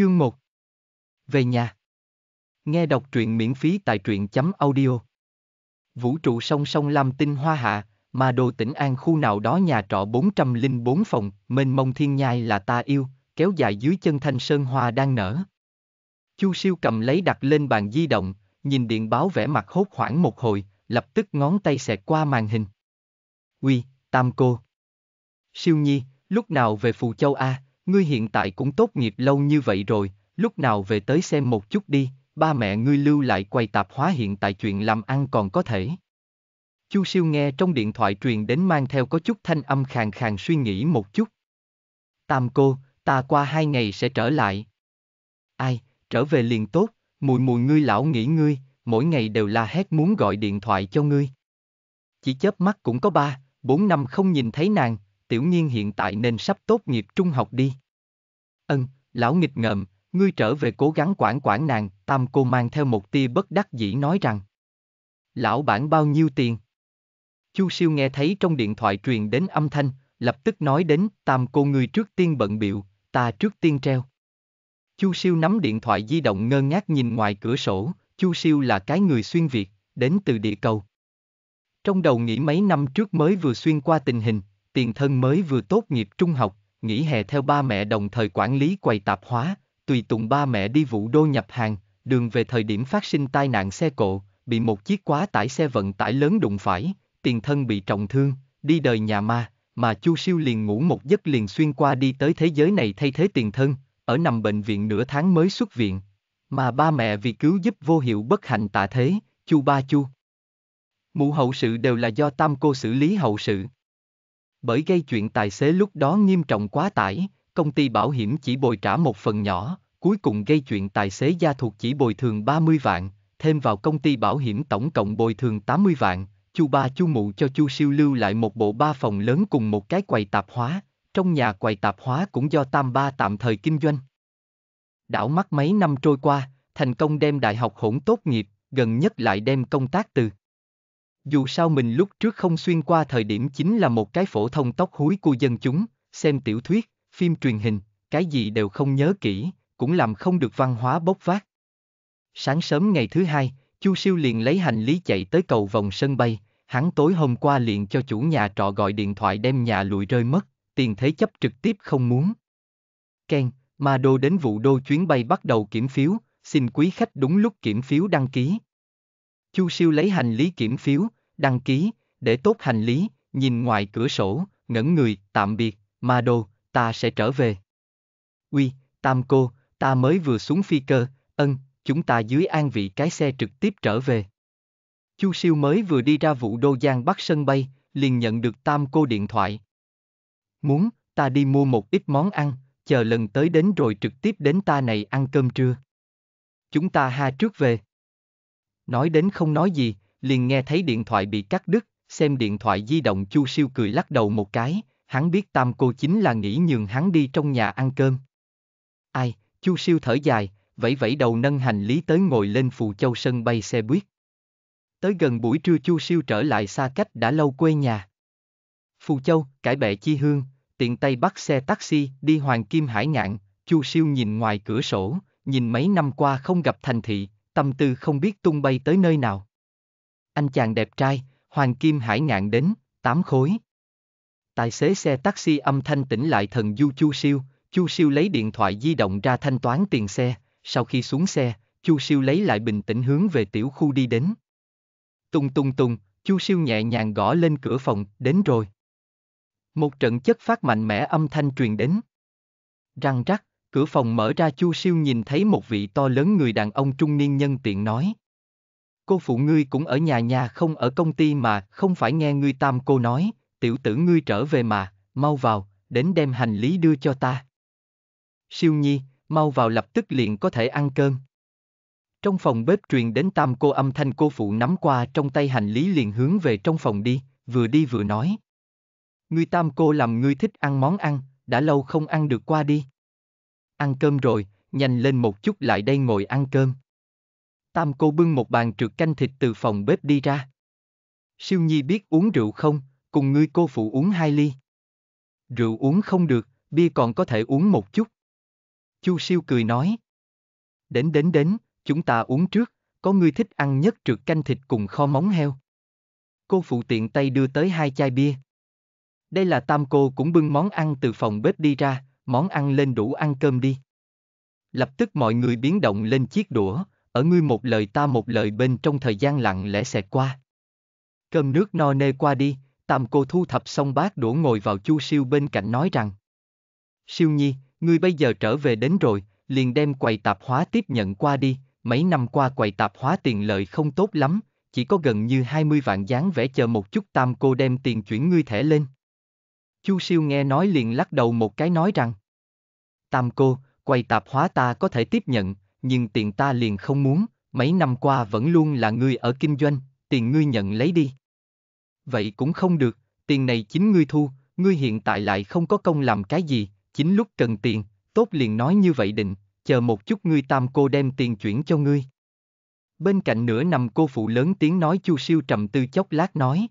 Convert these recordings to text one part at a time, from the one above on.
Chương 1 Về nhà Nghe đọc truyện miễn phí tại truyện chấm audio Vũ trụ song song làm tinh hoa hạ, mà đồ tỉnh an khu nào đó nhà trọ 404 phòng, mênh mông thiên nhai là ta yêu, kéo dài dưới chân thanh sơn hoa đang nở. Chu siêu cầm lấy đặt lên bàn di động, nhìn điện báo vẽ mặt hốt hoảng một hồi, lập tức ngón tay xẹt qua màn hình. Uy, Tam Cô. Siêu Nhi, lúc nào về Phù Châu A, ngươi hiện tại cũng tốt nghiệp lâu như vậy rồi, lúc nào về tới xem một chút đi, ba mẹ ngươi lưu lại quay tạp hóa hiện tại chuyện làm ăn còn có thể. Chu siêu nghe trong điện thoại truyền đến mang theo có chút thanh âm khàn khàn suy nghĩ một chút. Tam cô, ta qua hai ngày sẽ trở lại. Ai, trở về liền tốt, mùi mùi ngươi lão nghĩ ngươi, mỗi ngày đều la hét muốn gọi điện thoại cho ngươi. Chỉ chớp mắt cũng có ba, bốn năm không nhìn thấy nàng, tiểu nhiên hiện tại nên sắp tốt nghiệp trung học đi. Ân, lão nghịch ngợm, ngươi trở về cố gắng quản quản nàng, tam cô mang theo một tia bất đắc dĩ nói rằng. Lão bản bao nhiêu tiền? Chu siêu nghe thấy trong điện thoại truyền đến âm thanh, lập tức nói đến, tam cô ngươi trước tiên bận biệu, ta trước tiên treo. Chu siêu nắm điện thoại di động ngơ ngác nhìn ngoài cửa sổ, chu siêu là cái người xuyên Việt, đến từ địa cầu. Trong đầu nghĩ mấy năm trước mới vừa xuyên qua tình hình, tiền thân mới vừa tốt nghiệp trung học, nghỉ hè theo ba mẹ đồng thời quản lý quầy tạp hóa, tùy tùng ba mẹ đi vụ đô nhập hàng, đường về thời điểm phát sinh tai nạn xe cộ, bị một chiếc quá tải xe vận tải lớn đụng phải, tiền thân bị trọng thương, đi đời nhà ma, mà Chu Siêu liền ngủ một giấc liền xuyên qua đi tới thế giới này thay thế tiền thân, ở nằm bệnh viện nửa tháng mới xuất viện. Mà ba mẹ vì cứu giúp vô hiệu bất hạnh tạ thế, Chu Ba Chu. Mụ hậu sự đều là do Tam Cô xử lý hậu sự. Bởi gây chuyện tài xế lúc đó nghiêm trọng quá tải, công ty bảo hiểm chỉ bồi trả một phần nhỏ, cuối cùng gây chuyện tài xế gia thuộc chỉ bồi thường 30 vạn, thêm vào công ty bảo hiểm tổng cộng bồi thường 80 vạn, chu ba chu mụ cho chu siêu lưu lại một bộ ba phòng lớn cùng một cái quầy tạp hóa, trong nhà quầy tạp hóa cũng do tam ba tạm thời kinh doanh. Đảo mắt mấy năm trôi qua, thành công đem đại học hỗn tốt nghiệp, gần nhất lại đem công tác từ dù sao mình lúc trước không xuyên qua thời điểm chính là một cái phổ thông tóc húi của dân chúng, xem tiểu thuyết, phim truyền hình, cái gì đều không nhớ kỹ, cũng làm không được văn hóa bốc vác. Sáng sớm ngày thứ hai, Chu Siêu liền lấy hành lý chạy tới cầu vòng sân bay, hắn tối hôm qua liền cho chủ nhà trọ gọi điện thoại đem nhà lụi rơi mất, tiền thế chấp trực tiếp không muốn. Ken, Ma Đô đến vụ đô chuyến bay bắt đầu kiểm phiếu, xin quý khách đúng lúc kiểm phiếu đăng ký. Chu Siêu lấy hành lý kiểm phiếu, đăng ký, để tốt hành lý, nhìn ngoài cửa sổ, ngẩn người, tạm biệt, ma đồ, ta sẽ trở về. Uy, Tam cô, ta mới vừa xuống phi cơ, ân, chúng ta dưới an vị cái xe trực tiếp trở về. Chu Siêu mới vừa đi ra vụ đô giang bắc sân bay, liền nhận được Tam cô điện thoại. Muốn, ta đi mua một ít món ăn, chờ lần tới đến rồi trực tiếp đến ta này ăn cơm trưa. Chúng ta ha trước về. Nói đến không nói gì, liền nghe thấy điện thoại bị cắt đứt, xem điện thoại di động Chu Siêu cười lắc đầu một cái, hắn biết Tam cô chính là nghĩ nhường hắn đi trong nhà ăn cơm. Ai, Chu Siêu thở dài, vẫy vẫy đầu nâng hành lý tới ngồi lên Phù Châu sân bay xe buýt. Tới gần buổi trưa Chu Siêu trở lại xa cách đã lâu quê nhà. Phù Châu, cải bệ chi hương, tiện tay bắt xe taxi đi Hoàng Kim Hải Ngạn, Chu Siêu nhìn ngoài cửa sổ, nhìn mấy năm qua không gặp thành thị, tâm tư không biết tung bay tới nơi nào. Anh chàng đẹp trai, Hoàng Kim Hải ngạn đến, tám khối. Tài xế xe taxi âm thanh tỉnh lại thần du chu siêu, chu siêu lấy điện thoại di động ra thanh toán tiền xe, sau khi xuống xe, chu siêu lấy lại bình tĩnh hướng về tiểu khu đi đến. Tung tung tung, chu siêu nhẹ nhàng gõ lên cửa phòng, đến rồi. Một trận chất phát mạnh mẽ âm thanh truyền đến. Răng rắc, Cửa phòng mở ra Chu Siêu nhìn thấy một vị to lớn người đàn ông trung niên nhân tiện nói. Cô phụ ngươi cũng ở nhà nhà không ở công ty mà, không phải nghe ngươi tam cô nói, tiểu tử ngươi trở về mà, mau vào, đến đem hành lý đưa cho ta. Siêu nhi, mau vào lập tức liền có thể ăn cơm. Trong phòng bếp truyền đến tam cô âm thanh cô phụ nắm qua trong tay hành lý liền hướng về trong phòng đi, vừa đi vừa nói. Ngươi tam cô làm ngươi thích ăn món ăn, đã lâu không ăn được qua đi. Ăn cơm rồi, nhanh lên một chút lại đây ngồi ăn cơm. Tam cô bưng một bàn trượt canh thịt từ phòng bếp đi ra. Siêu Nhi biết uống rượu không, cùng ngươi cô phụ uống hai ly. Rượu uống không được, bia còn có thể uống một chút. Chu Siêu cười nói. Đến đến đến, chúng ta uống trước, có ngươi thích ăn nhất trượt canh thịt cùng kho móng heo. Cô phụ tiện tay đưa tới hai chai bia. Đây là tam cô cũng bưng món ăn từ phòng bếp đi ra, món ăn lên đủ ăn cơm đi. Lập tức mọi người biến động lên chiếc đũa, ở ngươi một lời ta một lời bên trong thời gian lặng lẽ sẽ qua. Cơm nước no nê qua đi, tam cô thu thập xong bát đũa ngồi vào chu siêu bên cạnh nói rằng. Siêu nhi, ngươi bây giờ trở về đến rồi, liền đem quầy tạp hóa tiếp nhận qua đi, mấy năm qua quầy tạp hóa tiền lợi không tốt lắm, chỉ có gần như 20 vạn dáng vẽ chờ một chút tam cô đem tiền chuyển ngươi thẻ lên. Chu siêu nghe nói liền lắc đầu một cái nói rằng. Tam cô, quầy tạp hóa ta có thể tiếp nhận, nhưng tiền ta liền không muốn, mấy năm qua vẫn luôn là ngươi ở kinh doanh, tiền ngươi nhận lấy đi. Vậy cũng không được, tiền này chính ngươi thu, ngươi hiện tại lại không có công làm cái gì, chính lúc cần tiền, tốt liền nói như vậy định, chờ một chút ngươi tam cô đem tiền chuyển cho ngươi. Bên cạnh nửa nằm cô phụ lớn tiếng nói chu siêu trầm tư chốc lát nói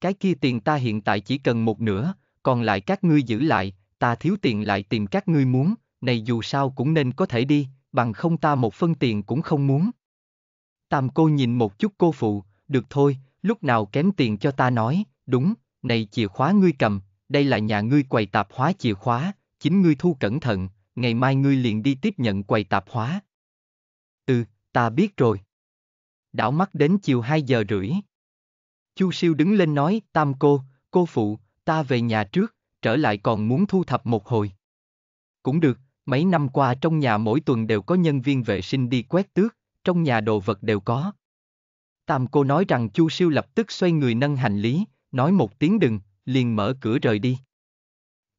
cái kia tiền ta hiện tại chỉ cần một nửa, còn lại các ngươi giữ lại, ta thiếu tiền lại tìm các ngươi muốn, này dù sao cũng nên có thể đi, bằng không ta một phân tiền cũng không muốn. Tam cô nhìn một chút cô phụ, được thôi, lúc nào kém tiền cho ta nói, đúng, này chìa khóa ngươi cầm, đây là nhà ngươi quầy tạp hóa chìa khóa, chính ngươi thu cẩn thận, ngày mai ngươi liền đi tiếp nhận quầy tạp hóa. Ừ, ta biết rồi. Đảo mắt đến chiều 2 giờ rưỡi. Chu siêu đứng lên nói, tam cô, cô phụ, ta về nhà trước, trở lại còn muốn thu thập một hồi. Cũng được, mấy năm qua trong nhà mỗi tuần đều có nhân viên vệ sinh đi quét tước, trong nhà đồ vật đều có. Tam cô nói rằng Chu siêu lập tức xoay người nâng hành lý, nói một tiếng đừng, liền mở cửa rời đi.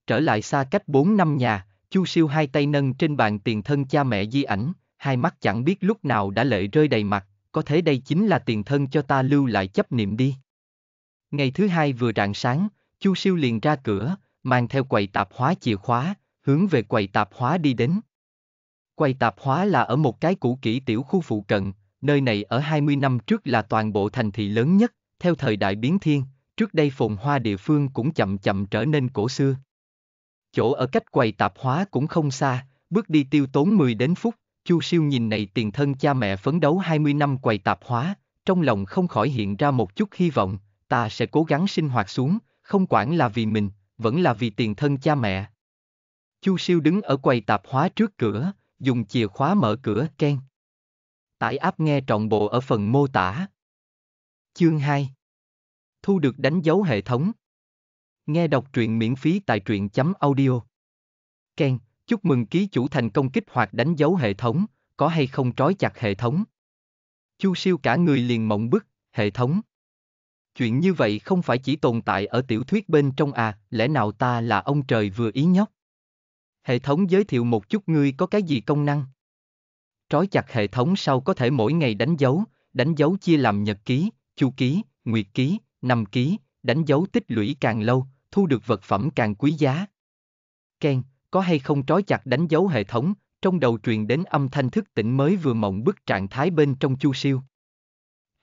Trở lại xa cách 4 năm nhà, Chu siêu hai tay nâng trên bàn tiền thân cha mẹ di ảnh, hai mắt chẳng biết lúc nào đã lệ rơi đầy mặt, có thể đây chính là tiền thân cho ta lưu lại chấp niệm đi. Ngày thứ hai vừa rạng sáng, Chu Siêu liền ra cửa, mang theo quầy tạp hóa chìa khóa, hướng về quầy tạp hóa đi đến. Quầy tạp hóa là ở một cái cũ kỹ tiểu khu phụ cận, nơi này ở 20 năm trước là toàn bộ thành thị lớn nhất, theo thời đại biến thiên, trước đây phồn hoa địa phương cũng chậm chậm trở nên cổ xưa. Chỗ ở cách quầy tạp hóa cũng không xa, bước đi tiêu tốn 10 đến phút, Chu Siêu nhìn này tiền thân cha mẹ phấn đấu 20 năm quầy tạp hóa, trong lòng không khỏi hiện ra một chút hy vọng, ta sẽ cố gắng sinh hoạt xuống, không quản là vì mình, vẫn là vì tiền thân cha mẹ. Chu siêu đứng ở quầy tạp hóa trước cửa, dùng chìa khóa mở cửa ken. Tải áp nghe trọn bộ ở phần mô tả. Chương 2 Thu được đánh dấu hệ thống. Nghe đọc truyện miễn phí tại truyện chấm audio. Ken, chúc mừng ký chủ thành công kích hoạt đánh dấu hệ thống, có hay không trói chặt hệ thống. Chu siêu cả người liền mộng bức, hệ thống chuyện như vậy không phải chỉ tồn tại ở tiểu thuyết bên trong à, lẽ nào ta là ông trời vừa ý nhóc? Hệ thống giới thiệu một chút ngươi có cái gì công năng? Trói chặt hệ thống sau có thể mỗi ngày đánh dấu, đánh dấu chia làm nhật ký, chu ký, nguyệt ký, năm ký, đánh dấu tích lũy càng lâu, thu được vật phẩm càng quý giá. Ken, có hay không trói chặt đánh dấu hệ thống, trong đầu truyền đến âm thanh thức tỉnh mới vừa mộng bức trạng thái bên trong chu siêu.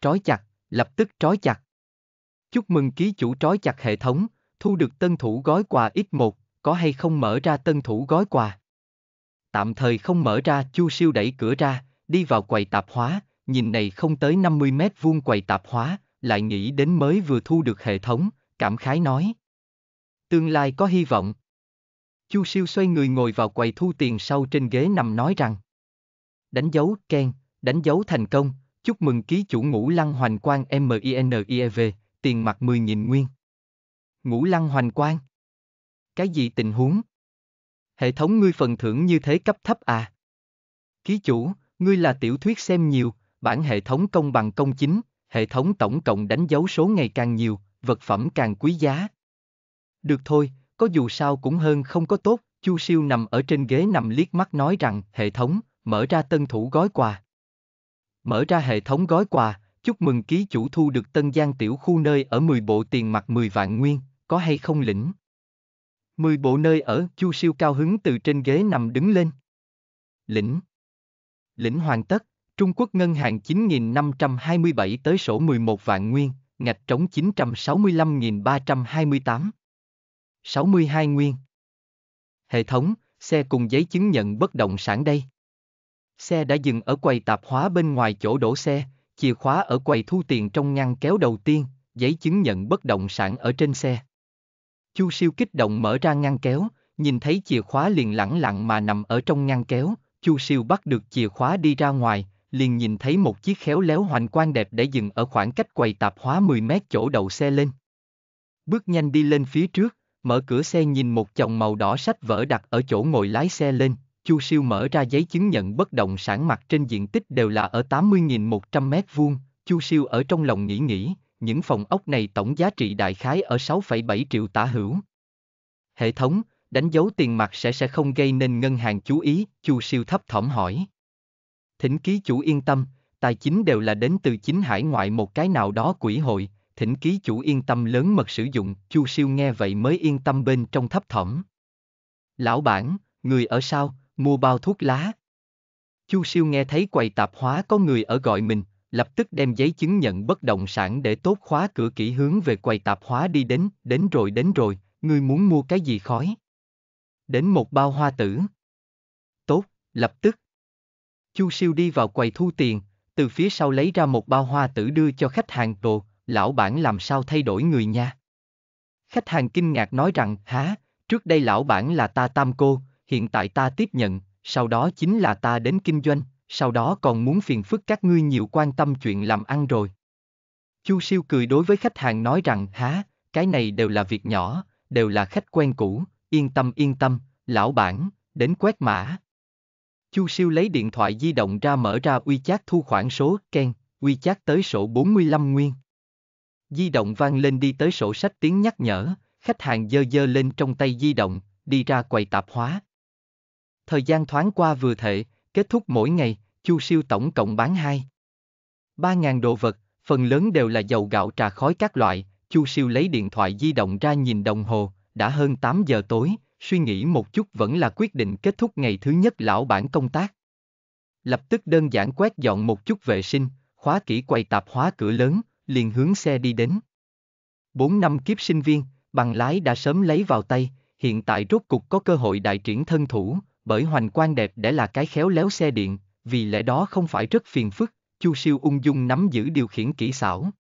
Trói chặt, lập tức trói chặt. Chúc mừng ký chủ trói chặt hệ thống, thu được tân thủ gói quà X1, có hay không mở ra tân thủ gói quà? Tạm thời không mở ra, Chu Siêu đẩy cửa ra, đi vào quầy tạp hóa, nhìn này không tới 50 mét vuông quầy tạp hóa, lại nghĩ đến mới vừa thu được hệ thống, cảm khái nói. Tương lai có hy vọng. Chu Siêu xoay người ngồi vào quầy thu tiền sau trên ghế nằm nói rằng. Đánh dấu, Ken, đánh dấu thành công, chúc mừng ký chủ ngũ lăng hoành quang MINEV tiền mặt 10.000 nguyên. Ngũ lăng hoành quang. Cái gì tình huống? Hệ thống ngươi phần thưởng như thế cấp thấp à? Ký chủ, ngươi là tiểu thuyết xem nhiều, bản hệ thống công bằng công chính, hệ thống tổng cộng đánh dấu số ngày càng nhiều, vật phẩm càng quý giá. Được thôi, có dù sao cũng hơn không có tốt, Chu Siêu nằm ở trên ghế nằm liếc mắt nói rằng, hệ thống, mở ra tân thủ gói quà. Mở ra hệ thống gói quà, Chúc mừng ký chủ thu được Tân Giang tiểu khu nơi ở 10 bộ tiền mặt 10 vạn nguyên, có hay không lĩnh? 10 bộ nơi ở, Chu Siêu cao hứng từ trên ghế nằm đứng lên. Lĩnh Lĩnh hoàn tất, Trung Quốc ngân hàng 9.527 tới sổ 11 vạn nguyên, ngạch trống 965.328. 62 nguyên. Hệ thống, xe cùng giấy chứng nhận bất động sản đây. Xe đã dừng ở quầy tạp hóa bên ngoài chỗ đổ xe, chìa khóa ở quầy thu tiền trong ngăn kéo đầu tiên, giấy chứng nhận bất động sản ở trên xe. Chu siêu kích động mở ra ngăn kéo, nhìn thấy chìa khóa liền lẳng lặng mà nằm ở trong ngăn kéo, Chu siêu bắt được chìa khóa đi ra ngoài, liền nhìn thấy một chiếc khéo léo hoành quan đẹp để dừng ở khoảng cách quầy tạp hóa 10 mét chỗ đầu xe lên. Bước nhanh đi lên phía trước, mở cửa xe nhìn một chồng màu đỏ sách vở đặt ở chỗ ngồi lái xe lên, Chu Siêu mở ra giấy chứng nhận bất động sản mặt trên diện tích đều là ở 80.100 mét vuông. Chu Siêu ở trong lòng nghĩ nghĩ, những phòng ốc này tổng giá trị đại khái ở 6,7 triệu tả hữu. Hệ thống, đánh dấu tiền mặt sẽ sẽ không gây nên ngân hàng chú ý, Chu Siêu thấp thỏm hỏi. Thỉnh ký chủ yên tâm, tài chính đều là đến từ chính hải ngoại một cái nào đó quỹ hội, thỉnh ký chủ yên tâm lớn mật sử dụng, Chu Siêu nghe vậy mới yên tâm bên trong thấp thỏm. Lão bản, người ở sao, mua bao thuốc lá. Chu Siêu nghe thấy quầy tạp hóa có người ở gọi mình, lập tức đem giấy chứng nhận bất động sản để tốt khóa cửa kỹ hướng về quầy tạp hóa đi đến, đến rồi đến rồi, ngươi muốn mua cái gì khói? Đến một bao hoa tử. Tốt, lập tức. Chu Siêu đi vào quầy thu tiền, từ phía sau lấy ra một bao hoa tử đưa cho khách hàng đồ, lão bản làm sao thay đổi người nha? Khách hàng kinh ngạc nói rằng, há, trước đây lão bản là ta tam cô, hiện tại ta tiếp nhận, sau đó chính là ta đến kinh doanh, sau đó còn muốn phiền phức các ngươi nhiều quan tâm chuyện làm ăn rồi. Chu siêu cười đối với khách hàng nói rằng há, cái này đều là việc nhỏ, đều là khách quen cũ, yên tâm yên tâm, lão bản, đến quét mã. Chu siêu lấy điện thoại di động ra mở ra uy chát thu khoản số, ken, uy chát tới sổ 45 nguyên. Di động vang lên đi tới sổ sách tiếng nhắc nhở, khách hàng dơ dơ lên trong tay di động, đi ra quầy tạp hóa, thời gian thoáng qua vừa thể, kết thúc mỗi ngày, Chu Siêu tổng cộng bán 2. 3.000 đồ vật, phần lớn đều là dầu gạo trà khói các loại, Chu Siêu lấy điện thoại di động ra nhìn đồng hồ, đã hơn 8 giờ tối, suy nghĩ một chút vẫn là quyết định kết thúc ngày thứ nhất lão bản công tác. Lập tức đơn giản quét dọn một chút vệ sinh, khóa kỹ quầy tạp hóa cửa lớn, liền hướng xe đi đến. 4 năm kiếp sinh viên, bằng lái đã sớm lấy vào tay, hiện tại rốt cục có cơ hội đại triển thân thủ, bởi hoành quan đẹp để là cái khéo léo xe điện, vì lẽ đó không phải rất phiền phức, Chu Siêu ung dung nắm giữ điều khiển kỹ xảo.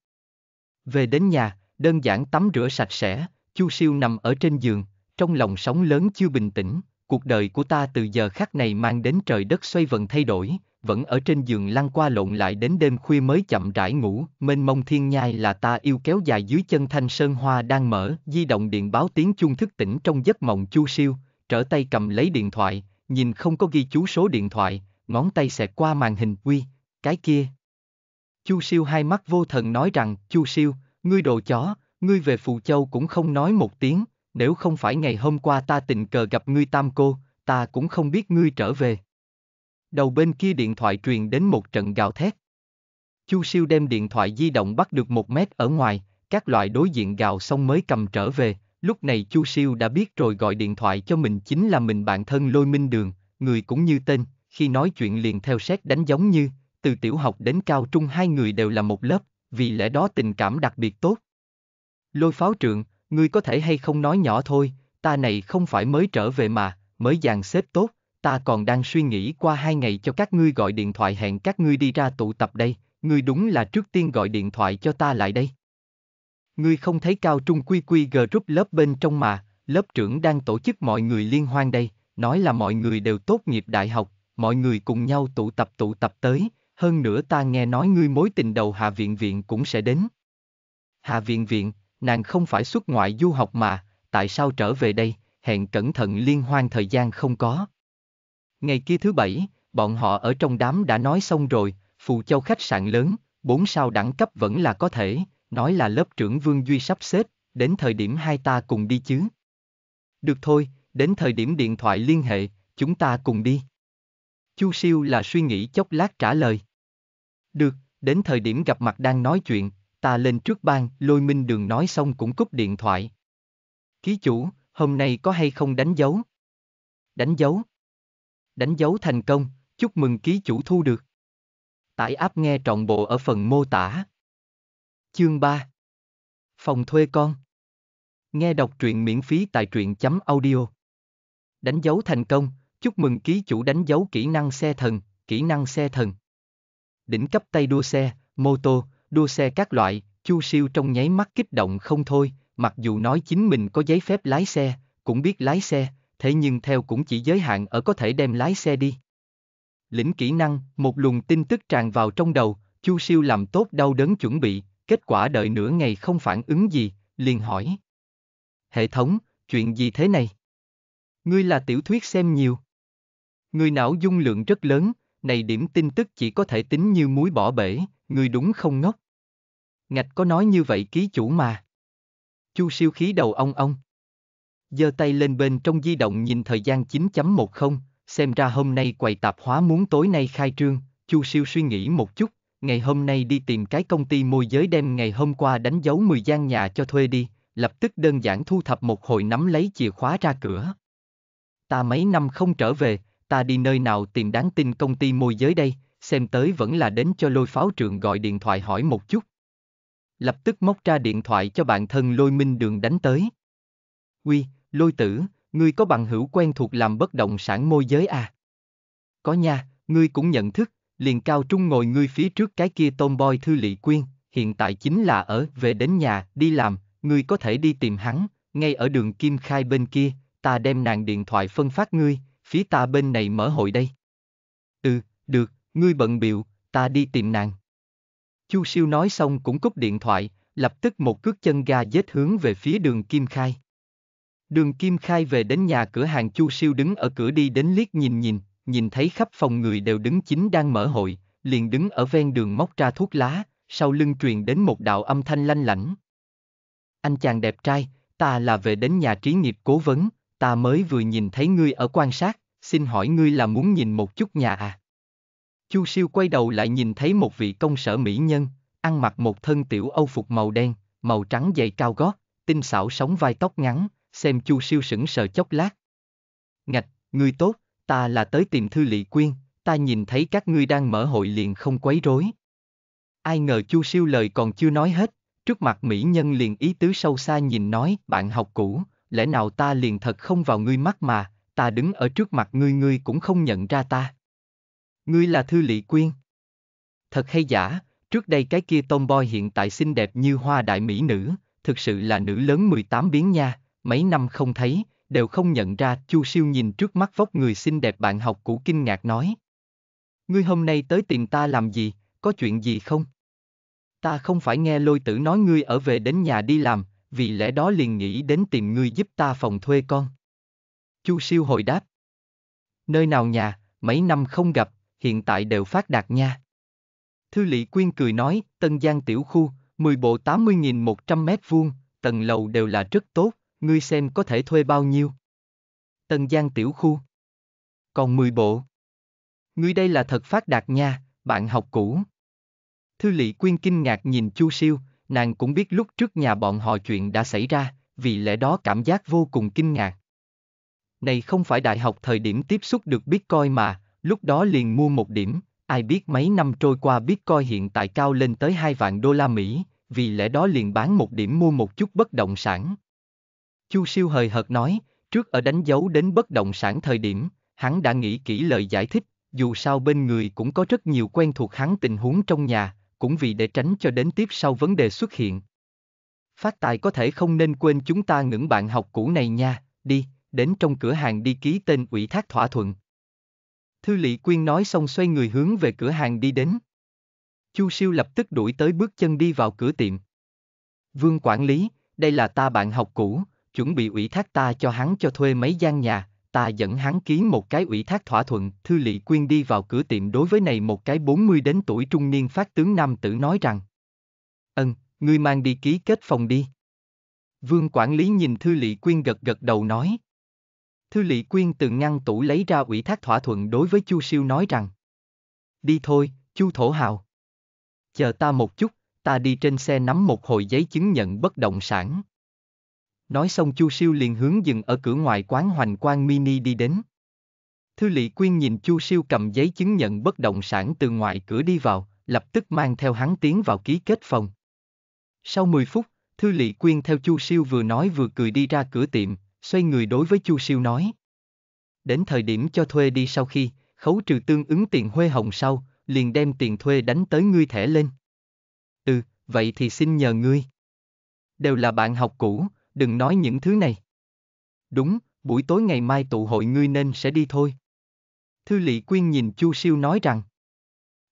Về đến nhà, đơn giản tắm rửa sạch sẽ, Chu Siêu nằm ở trên giường, trong lòng sóng lớn chưa bình tĩnh, cuộc đời của ta từ giờ khắc này mang đến trời đất xoay vần thay đổi, vẫn ở trên giường lăn qua lộn lại đến đêm khuya mới chậm rãi ngủ, mênh mông thiên nhai là ta yêu kéo dài dưới chân thanh sơn hoa đang mở, di động điện báo tiếng chuông thức tỉnh trong giấc mộng Chu Siêu, trở tay cầm lấy điện thoại, nhìn không có ghi chú số điện thoại, ngón tay xẹt qua màn hình quy cái kia. Chu siêu hai mắt vô thần nói rằng, Chu siêu, ngươi đồ chó, ngươi về Phù Châu cũng không nói một tiếng, nếu không phải ngày hôm qua ta tình cờ gặp ngươi tam cô, ta cũng không biết ngươi trở về. Đầu bên kia điện thoại truyền đến một trận gào thét. Chu siêu đem điện thoại di động bắt được một mét ở ngoài, các loại đối diện gào xong mới cầm trở về, Lúc này Chu Siêu đã biết rồi gọi điện thoại cho mình chính là mình bạn thân Lôi Minh Đường, người cũng như tên, khi nói chuyện liền theo xét đánh giống như, từ tiểu học đến cao trung hai người đều là một lớp, vì lẽ đó tình cảm đặc biệt tốt. Lôi pháo trượng, ngươi có thể hay không nói nhỏ thôi, ta này không phải mới trở về mà, mới dàn xếp tốt, ta còn đang suy nghĩ qua hai ngày cho các ngươi gọi điện thoại hẹn các ngươi đi ra tụ tập đây, ngươi đúng là trước tiên gọi điện thoại cho ta lại đây. Ngươi không thấy Cao Trung Quy Quy G Group lớp bên trong mà, lớp trưởng đang tổ chức mọi người liên hoan đây, nói là mọi người đều tốt nghiệp đại học, mọi người cùng nhau tụ tập tụ tập tới, hơn nữa ta nghe nói ngươi mối tình đầu Hà Viện Viện cũng sẽ đến. Hà Viện Viện, nàng không phải xuất ngoại du học mà, tại sao trở về đây, hẹn cẩn thận liên hoan thời gian không có. Ngày kia thứ bảy, bọn họ ở trong đám đã nói xong rồi, phù châu khách sạn lớn, bốn sao đẳng cấp vẫn là có thể, nói là lớp trưởng Vương Duy sắp xếp, đến thời điểm hai ta cùng đi chứ. Được thôi, đến thời điểm điện thoại liên hệ, chúng ta cùng đi. Chu Siêu là suy nghĩ chốc lát trả lời. Được, đến thời điểm gặp mặt đang nói chuyện, ta lên trước ban, lôi minh đường nói xong cũng cúp điện thoại. Ký chủ, hôm nay có hay không đánh dấu? Đánh dấu. Đánh dấu thành công, chúc mừng ký chủ thu được. Tải áp nghe trọn bộ ở phần mô tả. Chương 3 Phòng thuê con Nghe đọc truyện miễn phí tại truyện chấm audio Đánh dấu thành công, chúc mừng ký chủ đánh dấu kỹ năng xe thần, kỹ năng xe thần Đỉnh cấp tay đua xe, mô tô, đua xe các loại, chu siêu trong nháy mắt kích động không thôi Mặc dù nói chính mình có giấy phép lái xe, cũng biết lái xe, thế nhưng theo cũng chỉ giới hạn ở có thể đem lái xe đi lĩnh kỹ năng, một luồng tin tức tràn vào trong đầu, Chu Siêu làm tốt đau đớn chuẩn bị, kết quả đợi nửa ngày không phản ứng gì, liền hỏi. Hệ thống, chuyện gì thế này? Ngươi là tiểu thuyết xem nhiều. Ngươi não dung lượng rất lớn, này điểm tin tức chỉ có thể tính như muối bỏ bể, ngươi đúng không ngốc. Ngạch có nói như vậy ký chủ mà. Chu siêu khí đầu ong ong, giơ tay lên bên trong di động nhìn thời gian 9.10, xem ra hôm nay quầy tạp hóa muốn tối nay khai trương, Chu siêu suy nghĩ một chút, ngày hôm nay đi tìm cái công ty môi giới đem ngày hôm qua đánh dấu 10 gian nhà cho thuê đi, lập tức đơn giản thu thập một hồi nắm lấy chìa khóa ra cửa. Ta mấy năm không trở về, ta đi nơi nào tìm đáng tin công ty môi giới đây, xem tới vẫn là đến cho lôi pháo trường gọi điện thoại hỏi một chút. Lập tức móc ra điện thoại cho bạn thân lôi minh đường đánh tới. Uy, lôi tử, ngươi có bằng hữu quen thuộc làm bất động sản môi giới à? Có nha, ngươi cũng nhận thức, liền cao trung ngồi ngươi phía trước cái kia tôn boy thư lị quyên, hiện tại chính là ở về đến nhà, đi làm, ngươi có thể đi tìm hắn, ngay ở đường Kim Khai bên kia, ta đem nàng điện thoại phân phát ngươi, phía ta bên này mở hội đây. Ừ, được, ngươi bận biệu, ta đi tìm nàng. Chu siêu nói xong cũng cúp điện thoại, lập tức một cước chân ga dết hướng về phía đường Kim Khai. Đường Kim Khai về đến nhà cửa hàng Chu Siêu đứng ở cửa đi đến liếc nhìn nhìn, nhìn thấy khắp phòng người đều đứng chính đang mở hội, liền đứng ở ven đường móc ra thuốc lá, sau lưng truyền đến một đạo âm thanh lanh lảnh. Anh chàng đẹp trai, ta là về đến nhà trí nghiệp cố vấn, ta mới vừa nhìn thấy ngươi ở quan sát, xin hỏi ngươi là muốn nhìn một chút nhà à? Chu siêu quay đầu lại nhìn thấy một vị công sở mỹ nhân, ăn mặc một thân tiểu âu phục màu đen, màu trắng dày cao gót, tinh xảo sóng vai tóc ngắn, xem chu siêu sững sờ chốc lát. Ngạch, ngươi tốt, ta là tới tìm Thư lỵ Quyên, ta nhìn thấy các ngươi đang mở hội liền không quấy rối. Ai ngờ Chu Siêu lời còn chưa nói hết, trước mặt mỹ nhân liền ý tứ sâu xa nhìn nói, bạn học cũ, lẽ nào ta liền thật không vào ngươi mắt mà, ta đứng ở trước mặt ngươi ngươi cũng không nhận ra ta. Ngươi là Thư lỵ Quyên. Thật hay giả, trước đây cái kia tomboy hiện tại xinh đẹp như hoa đại mỹ nữ, thực sự là nữ lớn 18 biến nha, mấy năm không thấy, đều không nhận ra, Chu Siêu nhìn trước mắt vóc người xinh đẹp bạn học cũ kinh ngạc nói. Ngươi hôm nay tới tìm ta làm gì, có chuyện gì không? Ta không phải nghe lôi tử nói ngươi ở về đến nhà đi làm, vì lẽ đó liền nghĩ đến tìm ngươi giúp ta phòng thuê con. Chu Siêu hồi đáp. Nơi nào nhà, mấy năm không gặp, hiện tại đều phát đạt nha. Thư Lị Quyên cười nói, Tân Giang tiểu khu, 10 bộ 80.100 mét vuông, tầng lầu đều là rất tốt, ngươi xem có thể thuê bao nhiêu. Tần Giang tiểu khu. Còn 10 bộ. Ngươi đây là thật phát đạt nha, bạn học cũ. Thư Lệ Quyên kinh ngạc nhìn Chu Siêu, nàng cũng biết lúc trước nhà bọn họ chuyện đã xảy ra, vì lẽ đó cảm giác vô cùng kinh ngạc. Này không phải đại học thời điểm tiếp xúc được Bitcoin mà, lúc đó liền mua một điểm, ai biết mấy năm trôi qua Bitcoin hiện tại cao lên tới 2 vạn đô la Mỹ, vì lẽ đó liền bán một điểm mua một chút bất động sản. Chu siêu hời hợt nói, trước ở đánh dấu đến bất động sản thời điểm, hắn đã nghĩ kỹ lời giải thích, dù sao bên người cũng có rất nhiều quen thuộc hắn tình huống trong nhà, cũng vì để tránh cho đến tiếp sau vấn đề xuất hiện. Phát tài có thể không nên quên chúng ta ngưỡng bạn học cũ này nha, đi, đến trong cửa hàng đi ký tên ủy thác thỏa thuận. Thư Lị Quyên nói xong xoay người hướng về cửa hàng đi đến. Chu siêu lập tức đuổi tới bước chân đi vào cửa tiệm. Vương quản lý, đây là ta bạn học cũ, chuẩn bị ủy thác ta cho hắn cho thuê mấy gian nhà, ta dẫn hắn ký một cái ủy thác thỏa thuận, Thư Lị Quyên đi vào cửa tiệm đối với này một cái 40 đến tuổi trung niên phát tướng nam tử nói rằng. Ân, ngươi mang đi ký kết phòng đi. Vương quản lý nhìn Thư Lị Quyên gật gật đầu nói. Thư Lị Quyên từ ngăn tủ lấy ra ủy thác thỏa thuận đối với Chu Siêu nói rằng. Đi thôi, Chu Thổ Hào. Chờ ta một chút, ta đi trên xe nắm một hồi giấy chứng nhận bất động sản. Nói xong Chu Siêu liền hướng dừng ở cửa ngoài quán Hoành Quang Mini đi đến. Thư Lị Quyên nhìn Chu Siêu cầm giấy chứng nhận bất động sản từ ngoài cửa đi vào, lập tức mang theo hắn tiến vào ký kết phòng. Sau 10 phút, Thư Lị Quyên theo Chu Siêu vừa nói vừa cười đi ra cửa tiệm, xoay người đối với Chu Siêu nói. Đến thời điểm cho thuê đi sau khi, khấu trừ tương ứng tiền huê hồng sau, liền đem tiền thuê đánh tới ngươi thẻ lên. Ừ, vậy thì xin nhờ ngươi. Đều là bạn học cũ, đừng nói những thứ này. Đúng, buổi tối ngày mai tụ hội ngươi nên sẽ đi thôi. Thư Lị Quyên nhìn Chu Siêu nói rằng.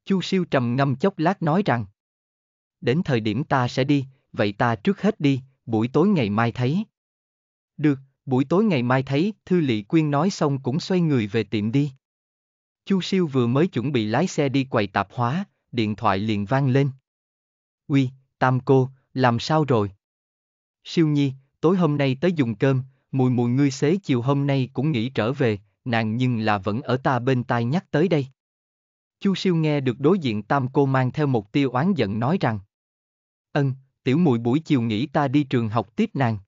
Chu Siêu trầm ngâm chốc lát nói rằng. Đến thời điểm ta sẽ đi, vậy ta trước hết đi, buổi tối ngày mai thấy. Được, buổi tối ngày mai thấy, Thư Lị Quyên nói xong cũng xoay người về tiệm đi. Chu Siêu vừa mới chuẩn bị lái xe đi quầy tạp hóa, điện thoại liền vang lên. Uy, Tam Cô, làm sao rồi? Siêu Nhi, tối hôm nay tới dùng cơm, mùi mùi ngươi xế chiều hôm nay cũng nghĩ trở về, nàng nhưng là vẫn ở ta bên tai nhắc tới đây. Chu siêu nghe được đối diện tam cô mang theo một tiêu oán giận nói rằng. Ân, tiểu mùi buổi chiều nghĩ ta đi trường học tiếp nàng.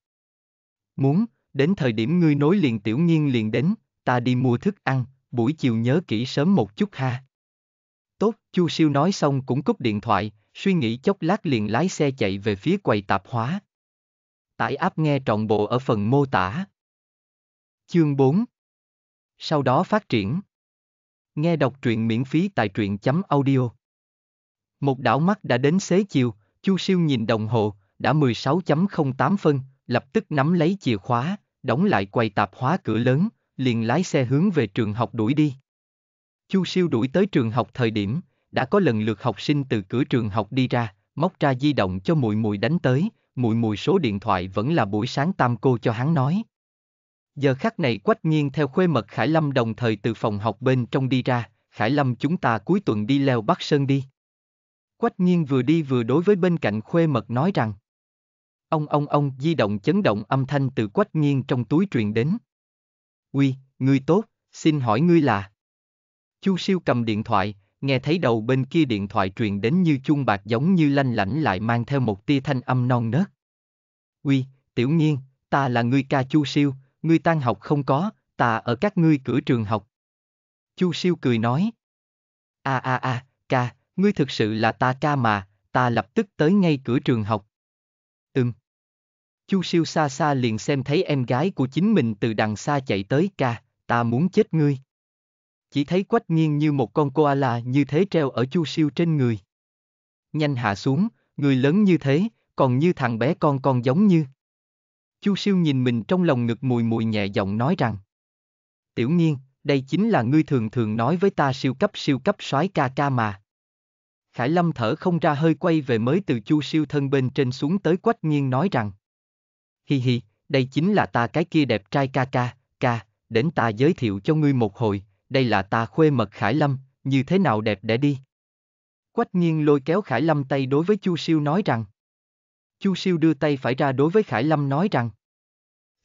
Muốn, đến thời điểm ngươi nối liền tiểu nghiêng liền đến, ta đi mua thức ăn, buổi chiều nhớ kỹ sớm một chút ha. Tốt, Chu siêu nói xong cũng cúp điện thoại, suy nghĩ chốc lát liền lái xe chạy về phía quầy tạp hóa. Tải app nghe trọn bộ ở phần mô tả. Chương 4 Sau đó phát triển Nghe đọc truyện miễn phí tại truyện.audio chấm Một đảo mắt đã đến xế chiều, Chu Siêu nhìn đồng hồ, đã 16.08 phân, lập tức nắm lấy chìa khóa, đóng lại quầy tạp hóa cửa lớn, liền lái xe hướng về trường học đuổi đi. Chu Siêu đuổi tới trường học thời điểm, đã có lần lượt học sinh từ cửa trường học đi ra, móc ra di động cho mùi mùi đánh tới, mùi mùi số điện thoại vẫn là buổi sáng tam cô cho hắn nói. Giờ khắc này quách nhiên theo khuê mật Khải Lâm đồng thời từ phòng học bên trong đi ra, Khải Lâm chúng ta cuối tuần đi leo Bắc Sơn đi. Quách nhiên vừa đi vừa đối với bên cạnh khuê mật nói rằng. Ông ông ông di động chấn động âm thanh từ quách nhiên trong túi truyền đến. Uy, ngươi tốt, xin hỏi ngươi là. Chu siêu cầm điện thoại, nghe thấy đầu bên kia điện thoại truyền đến như chuông bạc giống như lanh lảnh lại mang theo một tia thanh âm non nớt. Uy, tiểu nghiên, ta là người ca chu siêu, ngươi tan học không có, ta ở các ngươi cửa trường học. Chu siêu cười nói. a a a, ca, ngươi thực sự là ta ca mà, ta lập tức tới ngay cửa trường học. Ừm. Chu siêu xa xa liền xem thấy em gái của chính mình từ đằng xa chạy tới ca, ta muốn chết ngươi chỉ thấy quách nghiêng như một con koala như thế treo ở chu siêu trên người. Nhanh hạ xuống, người lớn như thế, còn như thằng bé con con giống như. Chu siêu nhìn mình trong lòng ngực mùi mùi nhẹ giọng nói rằng. Tiểu nghiêng, đây chính là ngươi thường thường nói với ta siêu cấp siêu cấp soái ca ca mà. Khải Lâm thở không ra hơi quay về mới từ chu siêu thân bên trên xuống tới quách nghiêng nói rằng. Hi hi, đây chính là ta cái kia đẹp trai ca ca, ca, đến ta giới thiệu cho ngươi một hồi, đây là ta khuê mật Khải Lâm, như thế nào đẹp để đi. Quách nghiên lôi kéo Khải Lâm tay đối với Chu Siêu nói rằng. Chu Siêu đưa tay phải ra đối với Khải Lâm nói rằng.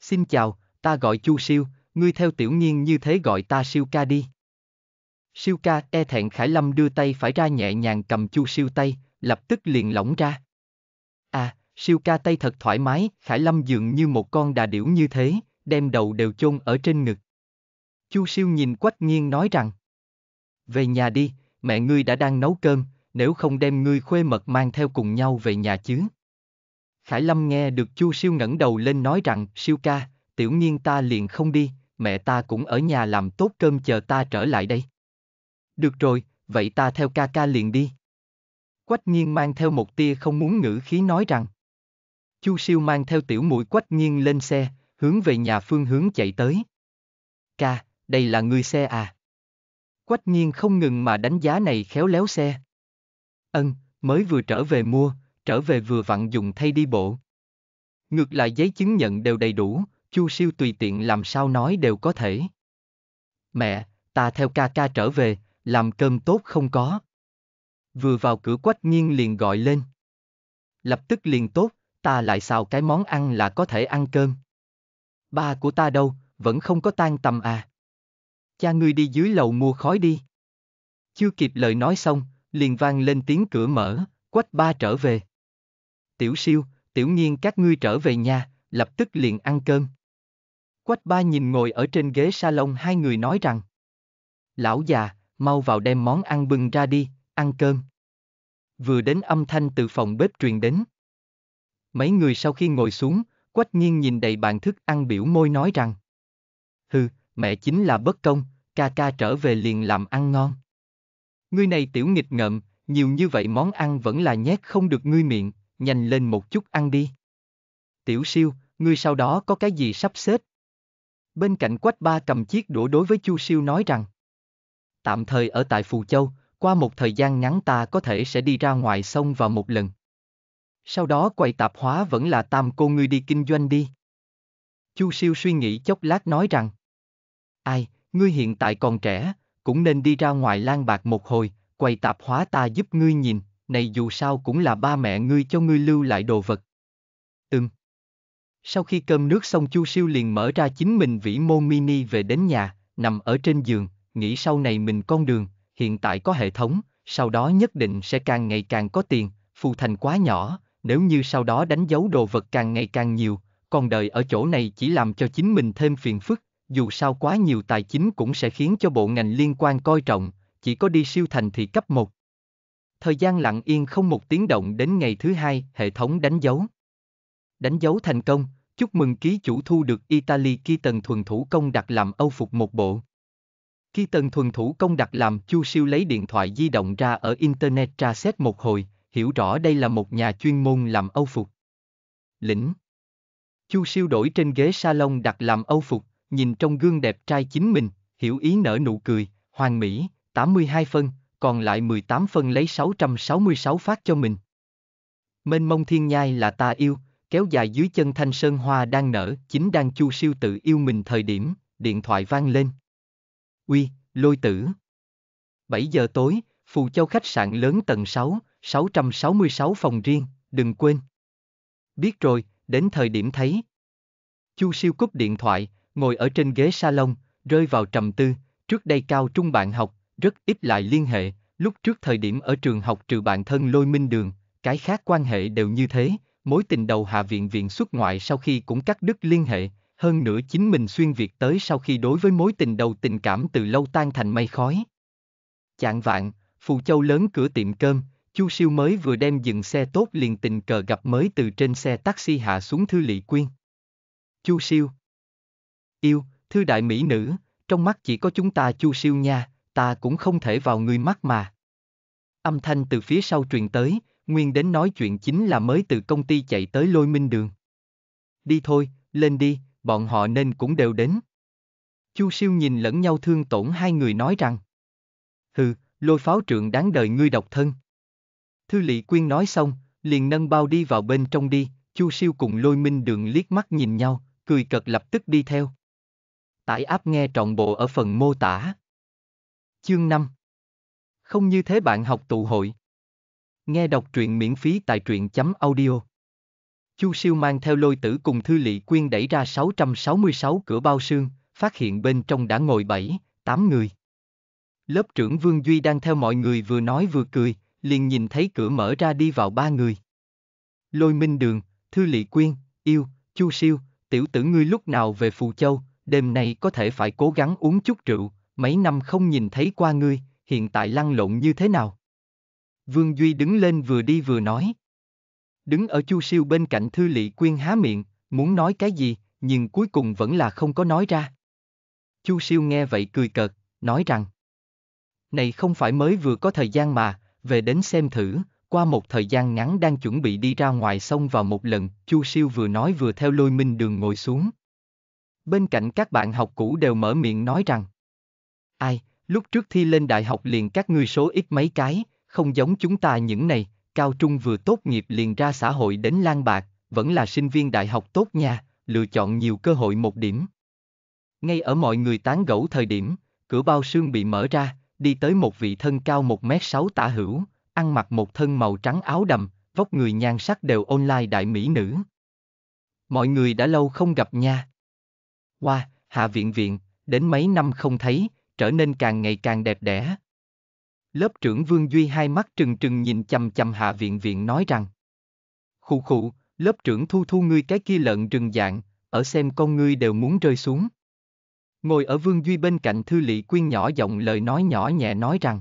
Xin chào, ta gọi Chu Siêu, ngươi theo tiểu nghiên như thế gọi ta Siêu ca đi. Siêu ca e thẹn Khải Lâm đưa tay phải ra nhẹ nhàng cầm Chu Siêu tay, lập tức liền lỏng ra. À, Siêu ca tay thật thoải mái, Khải Lâm dường như một con đà điểu như thế, đem đầu đều chôn ở trên ngực. Chu siêu nhìn quách nghiên nói rằng. Về nhà đi, mẹ ngươi đã đang nấu cơm, nếu không đem ngươi khuê mật mang theo cùng nhau về nhà chứ. Khải Lâm nghe được Chu Siêu ngẩng đầu lên nói rằng, Siêu ca, tiểu nhiên ta liền không đi, mẹ ta cũng ở nhà làm tốt cơm chờ ta trở lại đây. Được rồi, vậy ta theo ca ca liền đi. Quách Nhiên mang theo một tia không muốn ngữ khí nói rằng. Chu Siêu mang theo tiểu mũi Quách Nhiên lên xe, hướng về nhà phương hướng chạy tới. Ca, đây là người xe à? Quách nghiên không ngừng mà đánh giá này khéo léo xe. Ân, mới vừa trở về mua, trở về vừa vặn dùng thay đi bộ. Ngược lại giấy chứng nhận đều đầy đủ, chu siêu tùy tiện làm sao nói đều có thể. Mẹ, ta theo ca ca trở về, làm cơm tốt không có. Vừa vào cửa quách nghiên liền gọi lên. Lập tức liền tốt, ta lại xào cái món ăn là có thể ăn cơm. Ba của ta đâu, vẫn không có tan tầm à cha ngươi đi dưới lầu mua khói đi. Chưa kịp lời nói xong, liền vang lên tiếng cửa mở, quách ba trở về. Tiểu siêu, tiểu nhiên các ngươi trở về nhà, lập tức liền ăn cơm. Quách ba nhìn ngồi ở trên ghế salon hai người nói rằng. Lão già, mau vào đem món ăn bưng ra đi, ăn cơm. Vừa đến âm thanh từ phòng bếp truyền đến. Mấy người sau khi ngồi xuống, Quách Nhiên nhìn đầy bàn thức ăn biểu môi nói rằng Hừ, mẹ chính là bất công, ca ca trở về liền làm ăn ngon. Ngươi này tiểu nghịch ngợm, nhiều như vậy món ăn vẫn là nhét không được ngươi miệng, nhanh lên một chút ăn đi. Tiểu siêu, ngươi sau đó có cái gì sắp xếp? Bên cạnh quách ba cầm chiếc đũa đối với Chu siêu nói rằng, tạm thời ở tại Phù Châu, qua một thời gian ngắn ta có thể sẽ đi ra ngoài sông vào một lần. Sau đó quầy tạp hóa vẫn là tam cô ngươi đi kinh doanh đi. Chu siêu suy nghĩ chốc lát nói rằng, ai, ngươi hiện tại còn trẻ, cũng nên đi ra ngoài lang bạc một hồi, quầy tạp hóa ta giúp ngươi nhìn, này dù sao cũng là ba mẹ ngươi cho ngươi lưu lại đồ vật. Ừm. Sau khi cơm nước xong Chu Siêu liền mở ra chính mình vĩ mô mini về đến nhà, nằm ở trên giường, nghĩ sau này mình con đường, hiện tại có hệ thống, sau đó nhất định sẽ càng ngày càng có tiền, phù thành quá nhỏ, nếu như sau đó đánh dấu đồ vật càng ngày càng nhiều, còn đời ở chỗ này chỉ làm cho chính mình thêm phiền phức, dù sao quá nhiều tài chính cũng sẽ khiến cho bộ ngành liên quan coi trọng, chỉ có đi siêu thành thì cấp 1. Thời gian lặng yên không một tiếng động đến ngày thứ hai, hệ thống đánh dấu. Đánh dấu thành công, chúc mừng ký chủ thu được Italy Ki Tần Thuần Thủ Công đặt làm Âu Phục một bộ. Ki Tần Thuần Thủ Công đặt làm Chu Siêu lấy điện thoại di động ra ở Internet tra xét một hồi, hiểu rõ đây là một nhà chuyên môn làm Âu Phục. Lĩnh Chu Siêu đổi trên ghế salon đặt làm Âu Phục, nhìn trong gương đẹp trai chính mình, hiểu ý nở nụ cười, hoàng mỹ, 82 phân, còn lại 18 phân lấy 666 phát cho mình. Mênh mông thiên nhai là ta yêu, kéo dài dưới chân thanh sơn hoa đang nở, chính đang chu siêu tự yêu mình thời điểm, điện thoại vang lên. Uy, lôi tử. 7 giờ tối, Phù Châu khách sạn lớn tầng 6, 666 phòng riêng, đừng quên. Biết rồi, đến thời điểm thấy. Chu siêu cúp điện thoại, ngồi ở trên ghế salon, rơi vào trầm tư, trước đây cao trung bạn học, rất ít lại liên hệ, lúc trước thời điểm ở trường học trừ bạn thân lôi minh đường, cái khác quan hệ đều như thế, mối tình đầu hạ viện viện xuất ngoại sau khi cũng cắt đứt liên hệ, hơn nữa chính mình xuyên việt tới sau khi đối với mối tình đầu tình cảm từ lâu tan thành mây khói. Chạng vạn, Phù Châu lớn cửa tiệm cơm, Chu Siêu mới vừa đem dừng xe tốt liền tình cờ gặp mới từ trên xe taxi hạ xuống Thư Lị Quyên. Chu Siêu yêu, thư đại mỹ nữ, trong mắt chỉ có chúng ta chu siêu nha, ta cũng không thể vào người mắt mà. Âm thanh từ phía sau truyền tới, Nguyên đến nói chuyện chính là mới từ công ty chạy tới lôi minh đường. Đi thôi, lên đi, bọn họ nên cũng đều đến. Chu siêu nhìn lẫn nhau thương tổn hai người nói rằng. Hừ, lôi pháo trượng đáng đời ngươi độc thân. Thư lị quyên nói xong, liền nâng bao đi vào bên trong đi, chu siêu cùng lôi minh đường liếc mắt nhìn nhau, cười cợt lập tức đi theo. Tải app nghe trọn bộ ở phần mô tả. Chương 5 Không như thế bạn học tụ hội. Nghe đọc truyện miễn phí tại truyện chấm audio. Chu siêu mang theo lôi tử cùng thư lị quyên đẩy ra 666 cửa bao xương, phát hiện bên trong đã ngồi 7, 8 người. Lớp trưởng Vương Duy đang theo mọi người vừa nói vừa cười, liền nhìn thấy cửa mở ra đi vào ba người. Lôi Minh Đường, Thư Lị Quyên, Yêu, Chu Siêu, tiểu tử ngươi lúc nào về Phù Châu, đêm nay có thể phải cố gắng uống chút rượu, mấy năm không nhìn thấy qua ngươi, hiện tại lăn lộn như thế nào? Vương Duy đứng lên vừa đi vừa nói. Đứng ở Chu Siêu bên cạnh Thư Lị Quyên há miệng, muốn nói cái gì, nhưng cuối cùng vẫn là không có nói ra. Chu Siêu nghe vậy cười cợt, nói rằng Này không phải mới vừa có thời gian mà, về đến xem thử, qua một thời gian ngắn đang chuẩn bị đi ra ngoài sông vào một lần, Chu Siêu vừa nói vừa theo lôi minh đường ngồi xuống bên cạnh các bạn học cũ đều mở miệng nói rằng Ai, lúc trước thi lên đại học liền các ngươi số ít mấy cái, không giống chúng ta những này, cao trung vừa tốt nghiệp liền ra xã hội đến lang bạc, vẫn là sinh viên đại học tốt nha, lựa chọn nhiều cơ hội một điểm. Ngay ở mọi người tán gẫu thời điểm, cửa bao xương bị mở ra, đi tới một vị thân cao 1m6 tả hữu, ăn mặc một thân màu trắng áo đầm, vóc người nhan sắc đều online đại mỹ nữ. Mọi người đã lâu không gặp nha qua, Hạ Viện Viện, đến mấy năm không thấy, trở nên càng ngày càng đẹp đẽ. Lớp trưởng Vương Duy hai mắt trừng trừng nhìn chằm chằm Hạ Viện Viện nói rằng. Khụ khụ, lớp trưởng thu thu ngươi cái kia lợn rừng dạng, ở xem con ngươi đều muốn rơi xuống. Ngồi ở Vương Duy bên cạnh Thư Lị Quyên nhỏ giọng lời nói nhỏ nhẹ nói rằng.